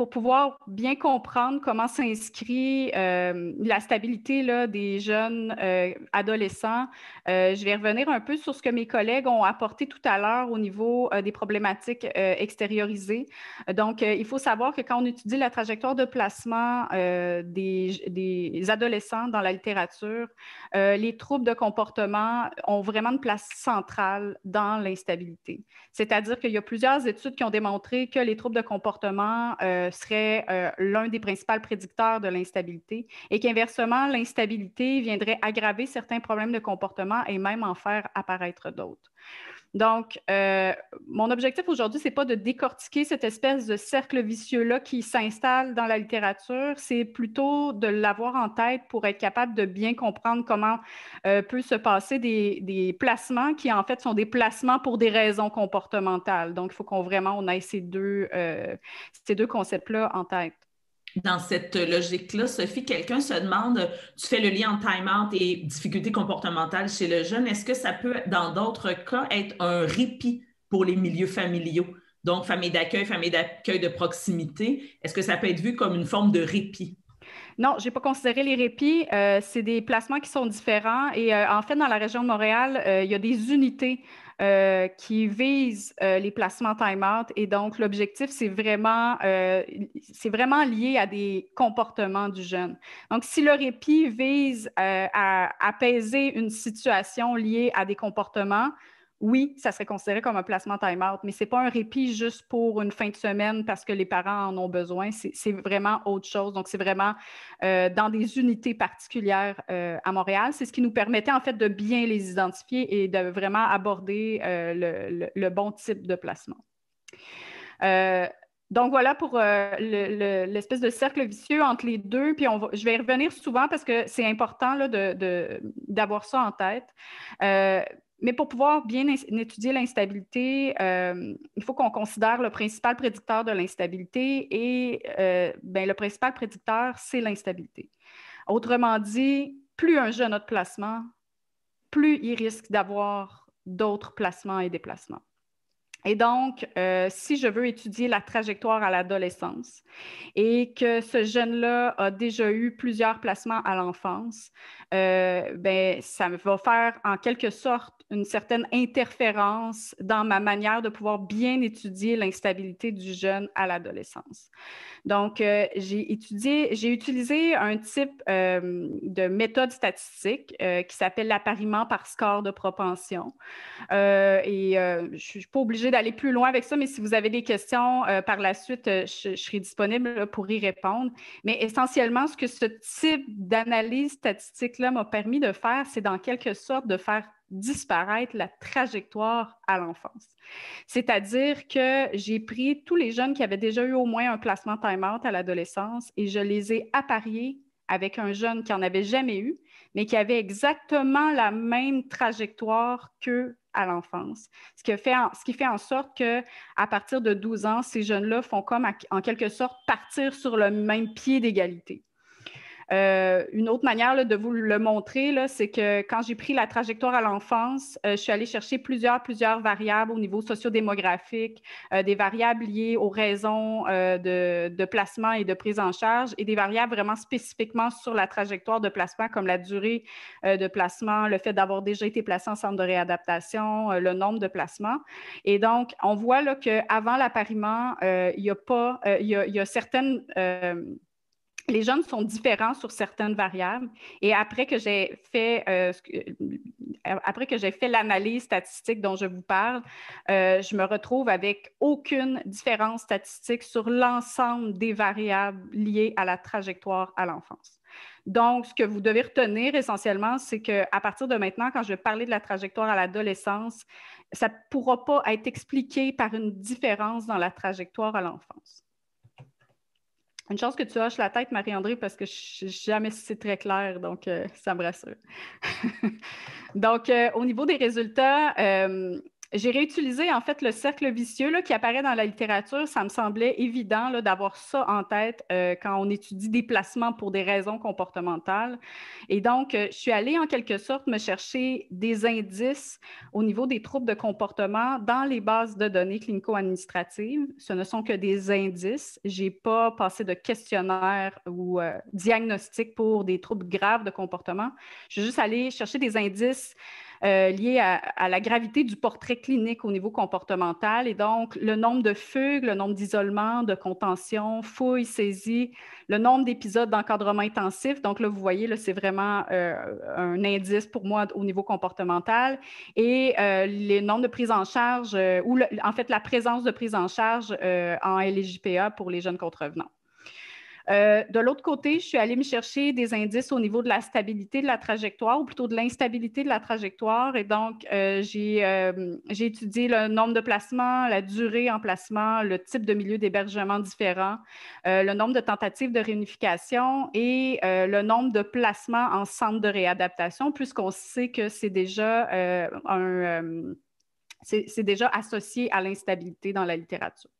pour pouvoir bien comprendre comment s'inscrit euh, la stabilité là, des jeunes euh, adolescents. Euh, je vais revenir un peu sur ce que mes collègues ont apporté tout à l'heure au niveau des problématiques extériorisées. Donc, il faut savoir que quand on étudie la trajectoire de placement des, des, adolescents dans la littérature, les troubles de comportement ont vraiment une place centrale dans l'instabilité. C'est-à-dire qu'il y a plusieurs études qui ont démontré que les troubles de comportement serait euh, l'un des principaux prédicteurs de l'instabilité et qu'inversement, l'instabilité viendrait aggraver certains problèmes de comportement et même en faire apparaître d'autres. Donc, euh, mon objectif aujourd'hui, ce n'est pas de décortiquer cette espèce de cercle vicieux-là qui s'installe dans la littérature, c'est plutôt de l'avoir en tête pour être capable de bien comprendre comment euh, peut se passer des, placements qui, en fait, sont des placements pour des raisons comportementales. Donc, il faut qu'on vraiment on ait ces deux, euh, ces deux concepts-là en tête dans cette logique-là, Sophie, quelqu'un se demande, tu fais le lien entre time-out et difficultés comportementales chez le jeune, est-ce que ça peut, dans d'autres cas, être un répit pour les milieux familiaux? Donc, famille d'accueil, famille d'accueil de proximité, est-ce que ça peut être vu comme une forme de répit? Non, je n'ai pas considéré les répits. Euh, c'est des placements qui sont différents. Et euh, en fait, dans la région de Montréal, euh, il y a des unités euh, qui vise euh, les placements time-out. Et donc, l'objectif, c'est vraiment, euh, c'est vraiment lié à des comportements du jeune. Donc, si le répit vise à apaiser une situation liée à des comportements, oui, ça serait considéré comme un placement time-out, mais ce n'est pas un répit juste pour une fin de semaine parce que les parents en ont besoin. C'est vraiment autre chose. Donc, c'est vraiment euh, dans des unités particulières euh, à Montréal. C'est ce qui nous permettait, en fait, de bien les identifier et de vraiment aborder euh, le, bon type de placement. Donc voilà pour l'espèce de cercle vicieux entre les deux. Puis on je vais y revenir souvent parce que c'est important d'avoir de, ça en tête. Mais pour pouvoir bien étudier l'instabilité, euh, il faut qu'on considère le principal prédicteur de l'instabilité et euh, ben, le principal prédicteur, c'est l'instabilité. Autrement dit, plus un jeune a de placement, plus il risque d'avoir d'autres placements et déplacements. Et donc, euh, si je veux étudier la trajectoire à l'adolescence et que ce jeune-là a déjà eu plusieurs placements à l'enfance, ben, ça va faire en quelque sorte une certaine interférence dans ma manière de pouvoir bien étudier l'instabilité du jeune à l'adolescence. Donc, euh, j'ai étudié, j'ai utilisé un type euh, de méthode statistique euh, qui s'appelle l'appariement par score de propension. et je ne suis pas obligée d'aller plus loin avec ça, mais si vous avez des questions par la suite, je, serai disponible pour y répondre. Mais essentiellement, ce que ce type d'analyse statistique-là m'a permis de faire, c'est dans quelque sorte de faire disparaître la trajectoire à l'enfance. C'est-à-dire que j'ai pris tous les jeunes qui avaient déjà eu au moins un placement à l'adolescence et je les ai appariés avec un jeune qui n'en avait jamais eu, mais qui avait exactement la même trajectoire qu'eux à l'enfance. Ce, qui fait en, sorte que à partir de 12 ans, ces jeunes-là font comme en quelque sorte partir sur le même pied d'égalité. Euh, une autre manière de vous le montrer, c'est que quand j'ai pris la trajectoire à l'enfance, euh, je suis allée chercher plusieurs, plusieurs variables au niveau sociodémographique, démographique euh, des variables liées aux raisons de, placement et de prise en charge et des variables vraiment spécifiquement sur la trajectoire de placement, comme la durée de placement, le fait d'avoir déjà été placé en centre de réadaptation, le nombre de placements. Et donc, on voit qu'avant l'appariement, il pas, il y a certaines les jeunes sont différents sur certaines variables. Et après que j'ai fait, euh, euh, après que j'ai fait l'analyse statistique dont je vous parle, euh, je me retrouve avec aucune différence statistique sur l'ensemble des variables liées à la trajectoire à l'enfance. Donc, ce que vous devez retenir essentiellement, c'est qu'à partir de maintenant, quand je vais parler de la trajectoire à l'adolescence, ça ne pourra pas être expliqué par une différence dans la trajectoire à l'enfance. Une chance que tu hoches la tête, Marie-André, parce que je ne sais jamais si c'est très clair, donc euh, ça me rassure. donc, euh, au niveau des résultats, euh, j'ai réutilisé en fait le cercle vicieux là, qui apparaît dans la littérature. Ça me semblait évident d'avoir ça en tête euh, quand on étudie des placements pour des raisons comportementales. Et donc, euh, je suis allée en quelque sorte me chercher des indices au niveau des troubles de comportement dans les bases de données clinico-administratives. Ce ne sont que des indices. Je n'ai pas passé de questionnaire ou euh, diagnostic pour des troubles graves de comportement. Je suis juste allée chercher des indices euh, lié liées à, la gravité du portrait clinique au niveau comportemental et donc le nombre de fugues, le nombre d'isolements, de contention, fouilles, saisies, le nombre d'épisodes d'encadrement intensif. Donc là, vous voyez, c'est vraiment euh, un indice pour moi au niveau comportemental et euh, les nombres de prises en charge ou en fait la présence de prise en charge en LGPA pour les jeunes contrevenants. Euh, de l'autre côté, je suis allée me chercher des indices au niveau de la stabilité de la trajectoire, ou plutôt de l'instabilité de la trajectoire. Et donc, euh, euh, j'ai, étudié le nombre de placements, la durée en placement, le type de milieu d'hébergement différent, le nombre de tentatives de réunification et le nombre de placements en centre de réadaptation, puisqu'on sait que c'est déjà c'est déjà associé à l'instabilité dans la littérature.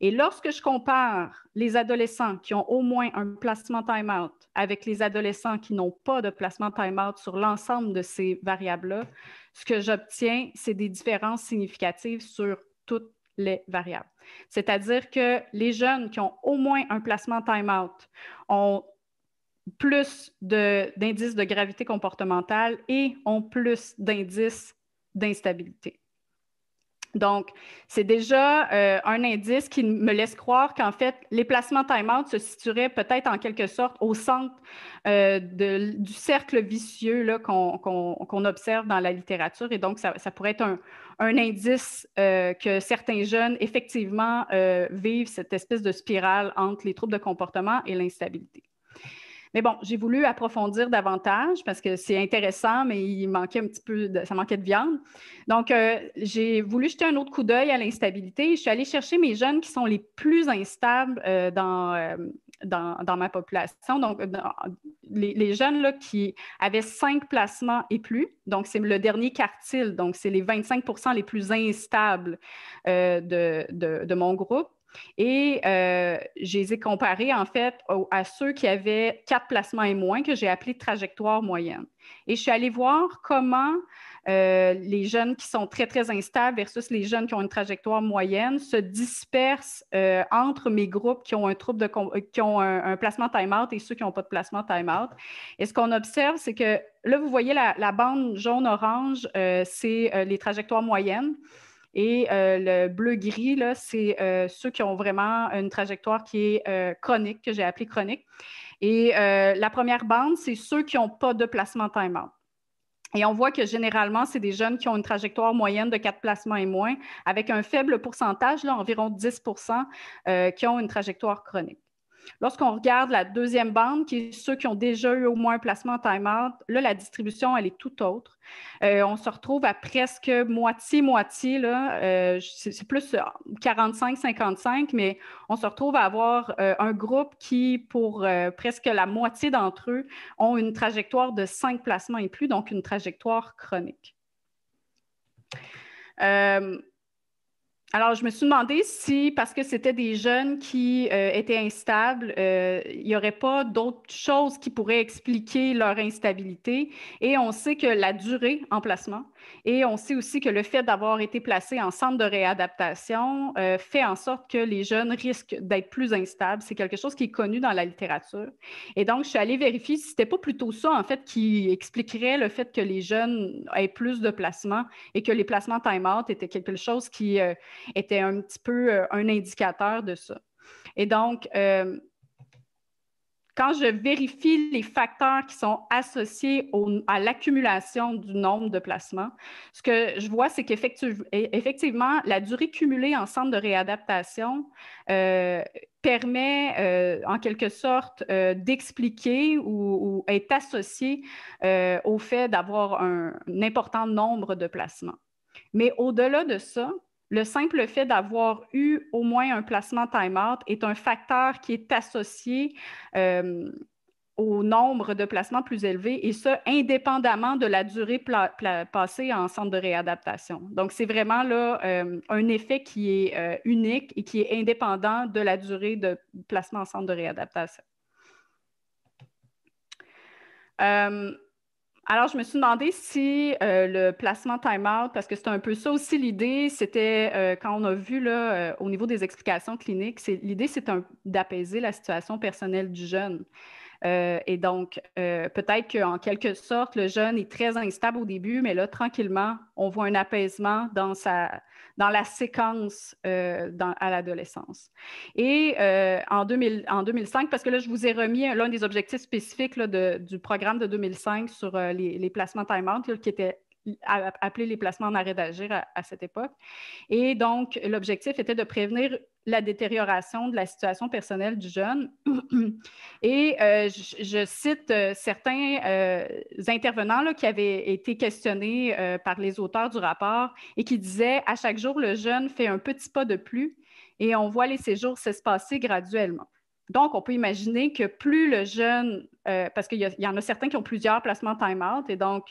Et lorsque je compare les adolescents qui ont au moins un placement time-out avec les adolescents qui n'ont pas de placement time-out sur l'ensemble de ces variables-là, ce que j'obtiens, c'est des différences significatives sur toutes les variables. C'est-à-dire que les jeunes qui ont au moins un placement time-out ont plus d'indices de, de gravité comportementale et ont plus d'indices d'instabilité. Donc, c'est déjà euh, un indice qui me laisse croire qu'en fait, les placements time-out se situeraient peut-être en quelque sorte au centre euh, du cercle vicieux qu'on observe dans la littérature. Et donc, ça, pourrait être un, indice euh, que certains jeunes, effectivement, vivent cette espèce de spirale entre les troubles de comportement et l'instabilité. Mais bon, j'ai voulu approfondir davantage parce que c'est intéressant, mais il manquait un petit peu, ça manquait de viande. Donc, euh, j'ai voulu jeter un autre coup d'œil à l'instabilité. Je suis allée chercher mes jeunes qui sont les plus instables euh, euh, dans, dans, ma population. Donc, les, jeunes là, qui avaient cinq placements et plus, donc c'est le dernier quartile, donc c'est les 25 les plus instables de mon groupe. Et euh, je les ai comparés, en fait, à ceux qui avaient quatre placements et moins, que j'ai appelé trajectoire moyenne. Et je suis allée voir comment euh, les jeunes qui sont très, très instables versus les jeunes qui ont une trajectoire moyenne se dispersent euh, entre mes groupes qui ont un qui ont un, placement time-out et ceux qui n'ont pas de placement time-out. Et ce qu'on observe, c'est que là, vous voyez la bande jaune-orange, c'est les trajectoires moyennes. Et euh, le bleu-gris, là, c'est euh, ceux qui ont vraiment une trajectoire qui est euh, chronique, que j'ai appelée chronique. Et la première bande, c'est ceux qui n'ont pas de placement timeout. Et on voit que généralement, c'est des jeunes qui ont une trajectoire moyenne de quatre placements et moins, avec un faible pourcentage, là, environ 10 qui ont une trajectoire chronique. Lorsqu'on regarde la deuxième bande, qui est ceux qui ont déjà eu au moins un placement en time là, la distribution, elle est tout autre. Euh, on se retrouve à presque moitié-moitié, euh, c'est plus 45-55, euh, mais on se retrouve à avoir un groupe qui, pour presque la moitié d'entre eux, ont une trajectoire de cinq placements et plus, donc une trajectoire chronique. Alors, je me suis demandé si, parce que c'était des jeunes qui euh, étaient instables, euh, il n'y aurait pas d'autres choses qui pourraient expliquer leur instabilité. Et on sait que la durée en placement et on sait aussi que le fait d'avoir été placé en centre de réadaptation euh, fait en sorte que les jeunes risquent d'être plus instables. C'est quelque chose qui est connu dans la littérature. Et donc, je suis allée vérifier si c'était pas plutôt ça, en fait, qui expliquerait le fait que les jeunes aient plus de placements et que les placements time-out étaient quelque chose qui euh, était un petit peu euh, un indicateur de ça. Et donc, quand je vérifie les facteurs qui sont associés à l'accumulation du nombre de placements, ce que je vois, c'est qu'effectivement, la durée cumulée en centre de réadaptation euh, permet euh, en quelque sorte euh, d'expliquer ou, est associée au fait d'avoir un important nombre de placements. Mais au-delà de ça, le simple fait d'avoir eu au moins un placement time-out est un facteur qui est associé euh, au nombre de placements plus élevés, et ce, indépendamment de la durée passée en centre de réadaptation. Donc, c'est vraiment là euh, un effet qui est euh, unique et qui est indépendant de la durée de placement en centre de réadaptation. Alors, je me suis demandé si euh, le placement time-out, parce que c'est un peu ça aussi l'idée, c'était euh, quand on a vu là, euh, au niveau des explications cliniques, l'idée c'est d'apaiser la situation personnelle du jeune. Euh, et donc, euh, peut-être qu'en quelque sorte, le jeune est très instable au début, mais là, tranquillement, on voit un apaisement dans, sa, dans la séquence euh, à l'adolescence. Et en, 2000, en, 2005, parce que là, je vous ai remis l'un des objectifs spécifiques de, du programme de 2005 sur les, les, placements time-out, qui était appelé les placements en arrêt d'agir à, à cette époque. Et donc, l'objectif était de prévenir la détérioration de la situation personnelle du jeune. Et euh, je, cite euh, certains euh, intervenants qui avaient été questionnés par les auteurs du rapport et qui disaient à chaque jour, le jeune fait un petit pas de plus et on voit les séjours s'espacer graduellement. Donc, on peut imaginer que plus le jeune, euh, parce qu'il y, en a certains qui ont plusieurs placements time-out, et donc,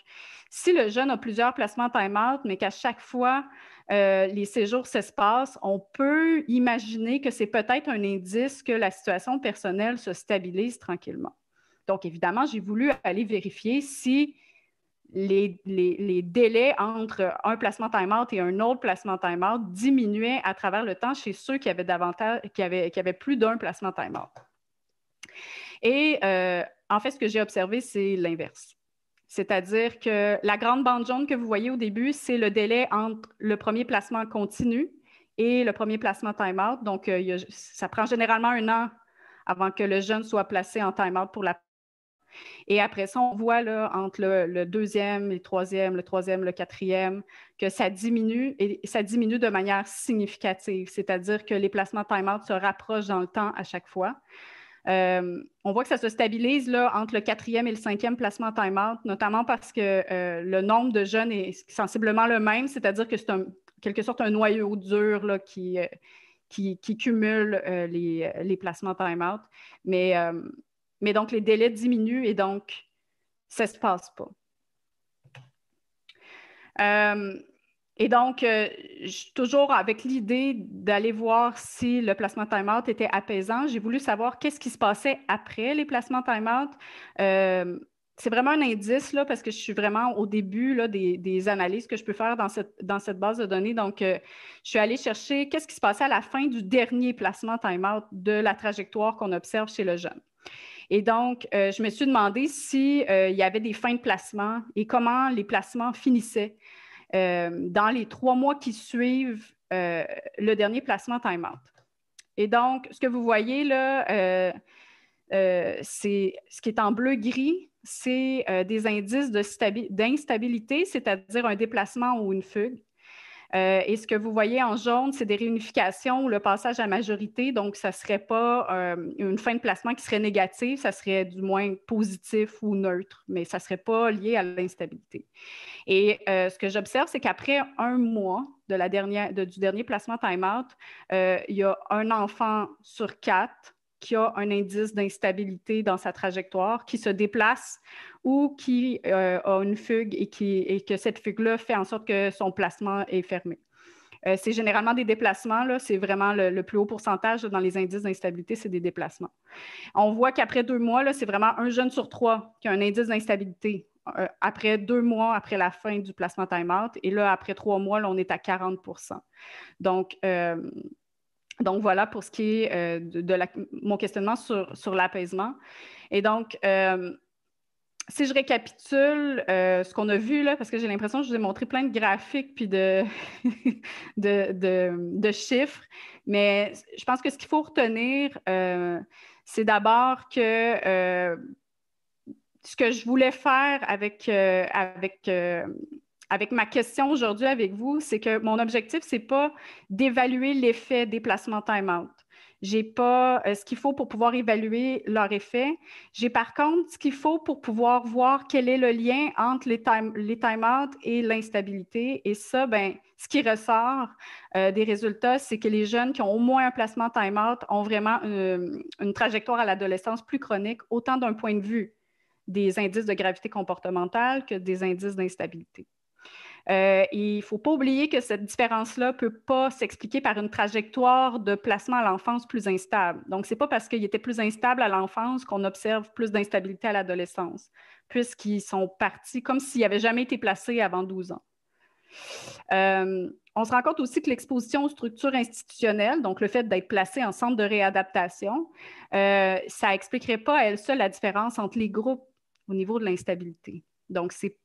si le jeune a plusieurs placements time-out, mais qu'à chaque fois, euh, les séjours s'espacent, on peut imaginer que c'est peut-être un indice que la situation personnelle se stabilise tranquillement. Donc, évidemment, j'ai voulu aller vérifier si les, délais entre un placement time-out et un autre placement time-out diminuaient à travers le temps chez ceux qui avaient, davantage, qui avaient, qui plus d'un placement time-out. Et euh, en fait, ce que j'ai observé, c'est l'inverse. C'est-à-dire que la grande bande jaune que vous voyez au début, c'est le délai entre le premier placement continu et le premier placement time-out. Donc, euh, ça prend généralement un an avant que le jeune soit placé en time-out pour la et après ça, on voit là, entre le, deuxième, le troisième, le troisième, le quatrième, que ça diminue et ça diminue de manière significative, c'est-à-dire que les placements time se rapprochent dans le temps à chaque fois. Euh, on voit que ça se stabilise là, entre le quatrième et le cinquième placement time-out, notamment parce que euh, le nombre de jeunes est sensiblement le même, c'est-à-dire que c'est en quelque sorte un noyau dur euh, qui, qui, cumule les, placements time-out. Mais mais donc, les délais diminuent et donc, ça ne se passe pas. Euh, et donc, euh, toujours avec l'idée d'aller voir si le placement time était apaisant, j'ai voulu savoir qu'est-ce qui se passait après les placements time euh, c'est vraiment un indice, là, parce que je suis vraiment au début des, analyses que je peux faire dans cette, base de données. Donc, je suis allée chercher qu'est-ce qui se passait à la fin du dernier placement time de la trajectoire qu'on observe chez le jeune. Et donc, euh, je me suis demandé s'il euh, y avait des fins de placement et comment les placements finissaient euh, dans les trois mois qui suivent le dernier placement time-out. Et donc, ce que vous voyez là, c'est ce qui est en bleu-gris, c'est des indices d'instabilité, c'est-à-dire un déplacement ou une fugue. Euh, et ce que vous voyez en jaune, c'est des réunifications ou le passage à majorité. Donc, ça ne serait pas euh, une fin de placement qui serait négative, ça serait du moins positif ou neutre, mais ça ne serait pas lié à l'instabilité. Et euh, ce que j'observe, c'est qu'après un mois du dernier placement time-out, il y a un enfant sur quatre qui a un indice d'instabilité dans sa trajectoire, qui se déplace ou qui euh, a une fugue et, qui, et que cette fugue-là fait en sorte que son placement est fermé. Euh, c'est généralement des déplacements, c'est vraiment le, plus haut pourcentage dans les indices d'instabilité, c'est des déplacements. On voit qu'après deux mois, c'est vraiment un jeune sur trois qui a un indice d'instabilité. Euh, après deux mois, après la fin du placement time-out, et là, après trois mois, on est à 40 Donc, donc voilà pour ce qui est euh, de, mon questionnement sur, l'apaisement. Et donc, euh, si je récapitule euh, ce qu'on a vu là, parce que j'ai l'impression que je vous ai montré plein de graphiques puis de, chiffres, mais je pense que ce qu'il faut retenir, c'est d'abord que ce que je voulais faire avec, avec avec ma question aujourd'hui avec vous, c'est que mon objectif, ce n'est pas d'évaluer l'effet des placements time-out. n'ai pas euh, ce qu'il faut pour pouvoir évaluer leur effet. J'ai par contre ce qu'il faut pour pouvoir voir quel est le lien entre les time, out et l'instabilité. Et ça, ben, ce qui ressort euh, des résultats, c'est que les jeunes qui ont au moins un placement time out ont vraiment euh, une trajectoire à l'adolescence plus chronique, autant d'un point de vue des indices de gravité comportementale que des indices d'instabilité. Euh, il ne faut pas oublier que cette différence-là ne peut pas s'expliquer par une trajectoire de placement à l'enfance plus instable. Donc, ce n'est pas parce qu'il était plus instable à l'enfance qu'on observe plus d'instabilité à l'adolescence, puisqu'ils sont partis comme s'ils n'avaient jamais été placés avant 12 ans. Euh, on se rend compte aussi que l'exposition aux structures institutionnelles, donc le fait d'être placé en centre de réadaptation, euh, ça n'expliquerait pas à elle seule la différence entre les groupes au niveau de l'instabilité. Donc, c'est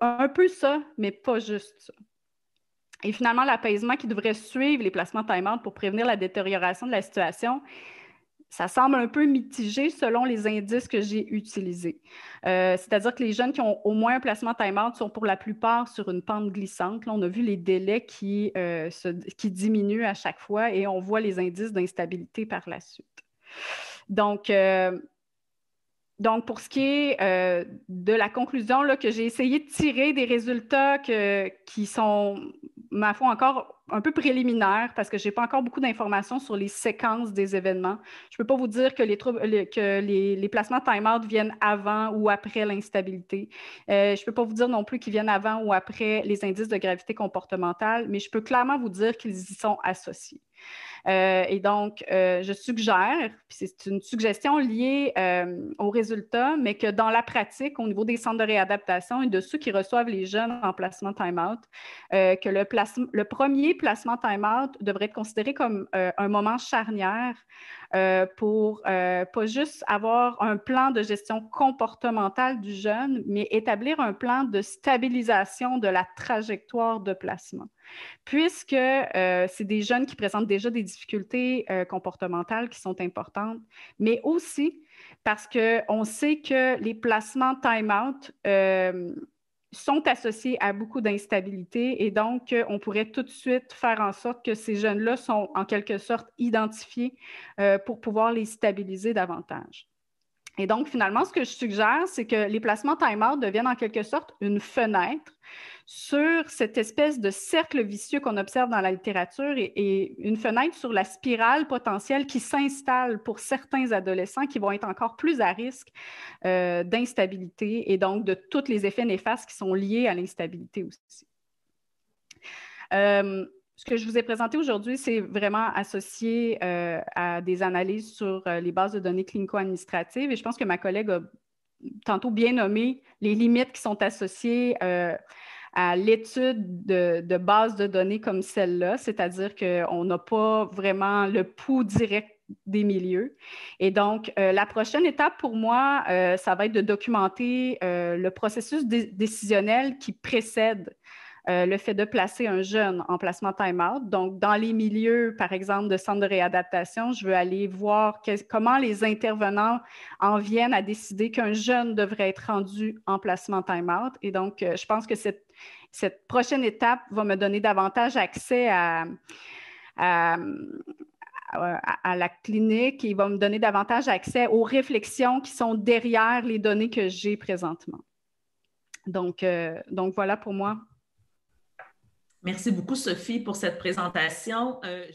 un peu ça, mais pas juste ça. Et finalement, l'apaisement qui devrait suivre les placements time pour prévenir la détérioration de la situation, ça semble un peu mitigé selon les indices que j'ai utilisés. Euh, c'est-à-dire que les jeunes qui ont au moins un placement time sont pour la plupart sur une pente glissante. Là, on a vu les délais qui, euh, qui diminuent à chaque fois et on voit les indices d'instabilité par la suite. Donc, euh, donc, pour ce qui est euh, de la conclusion que j'ai essayé de tirer des résultats qui sont, ma foi, encore un peu préliminaires parce que je n'ai pas encore beaucoup d'informations sur les séquences des événements. Je ne peux pas vous dire que les, que les, placements time-out viennent avant ou après l'instabilité. Euh, je ne peux pas vous dire non plus qu'ils viennent avant ou après les indices de gravité comportementale, mais je peux clairement vous dire qu'ils y sont associés. Euh, et donc, euh, je suggère, puis c'est une suggestion liée euh, aux résultats, mais que dans la pratique, au niveau des centres de réadaptation et de ceux qui reçoivent les jeunes en placement time-out, que le, premier placement time-out devrait être considéré comme un moment charnière euh, pour euh, pas juste avoir un plan de gestion comportementale du jeune, mais établir un plan de stabilisation de la trajectoire de placement. Puisque euh, c'est des jeunes qui présentent déjà des difficultés comportementales qui sont importantes, mais aussi parce qu'on sait que les placements time-out sont associés à beaucoup d'instabilité et donc euh, on pourrait tout de suite faire en sorte que ces jeunes-là sont en quelque sorte identifiés euh, pour pouvoir les stabiliser davantage. Et donc finalement, ce que je suggère, c'est que les placements time-out deviennent en quelque sorte une fenêtre sur cette espèce de cercle vicieux qu'on observe dans la littérature et, une fenêtre sur la spirale potentielle qui s'installe pour certains adolescents qui vont être encore plus à risque euh, d'instabilité et donc de tous les effets néfastes qui sont liés à l'instabilité aussi. Euh, ce que je vous ai présenté aujourd'hui, c'est vraiment associé euh, à des analyses sur les bases de données clinico-administratives et je pense que ma collègue a tantôt bien nommé les limites qui sont associées euh, à l'étude de, bases de données comme celle-là, c'est-à-dire qu'on n'a pas vraiment le pouls direct des milieux. Et donc, euh, la prochaine étape pour moi, euh, ça va être de documenter euh, le processus décisionnel qui précède le fait de placer un jeune en placement time-out. Donc, dans les milieux, par exemple, de centres de réadaptation, je veux aller voir comment les intervenants en viennent à décider qu'un jeune devrait être rendu en placement time-out. Et donc, je pense que cette cette prochaine étape va me donner davantage accès à, la clinique et va me donner davantage accès aux réflexions qui sont derrière les données que j'ai présentement. Donc, euh, donc, voilà pour moi. Merci beaucoup, Sophie, pour cette présentation. Euh,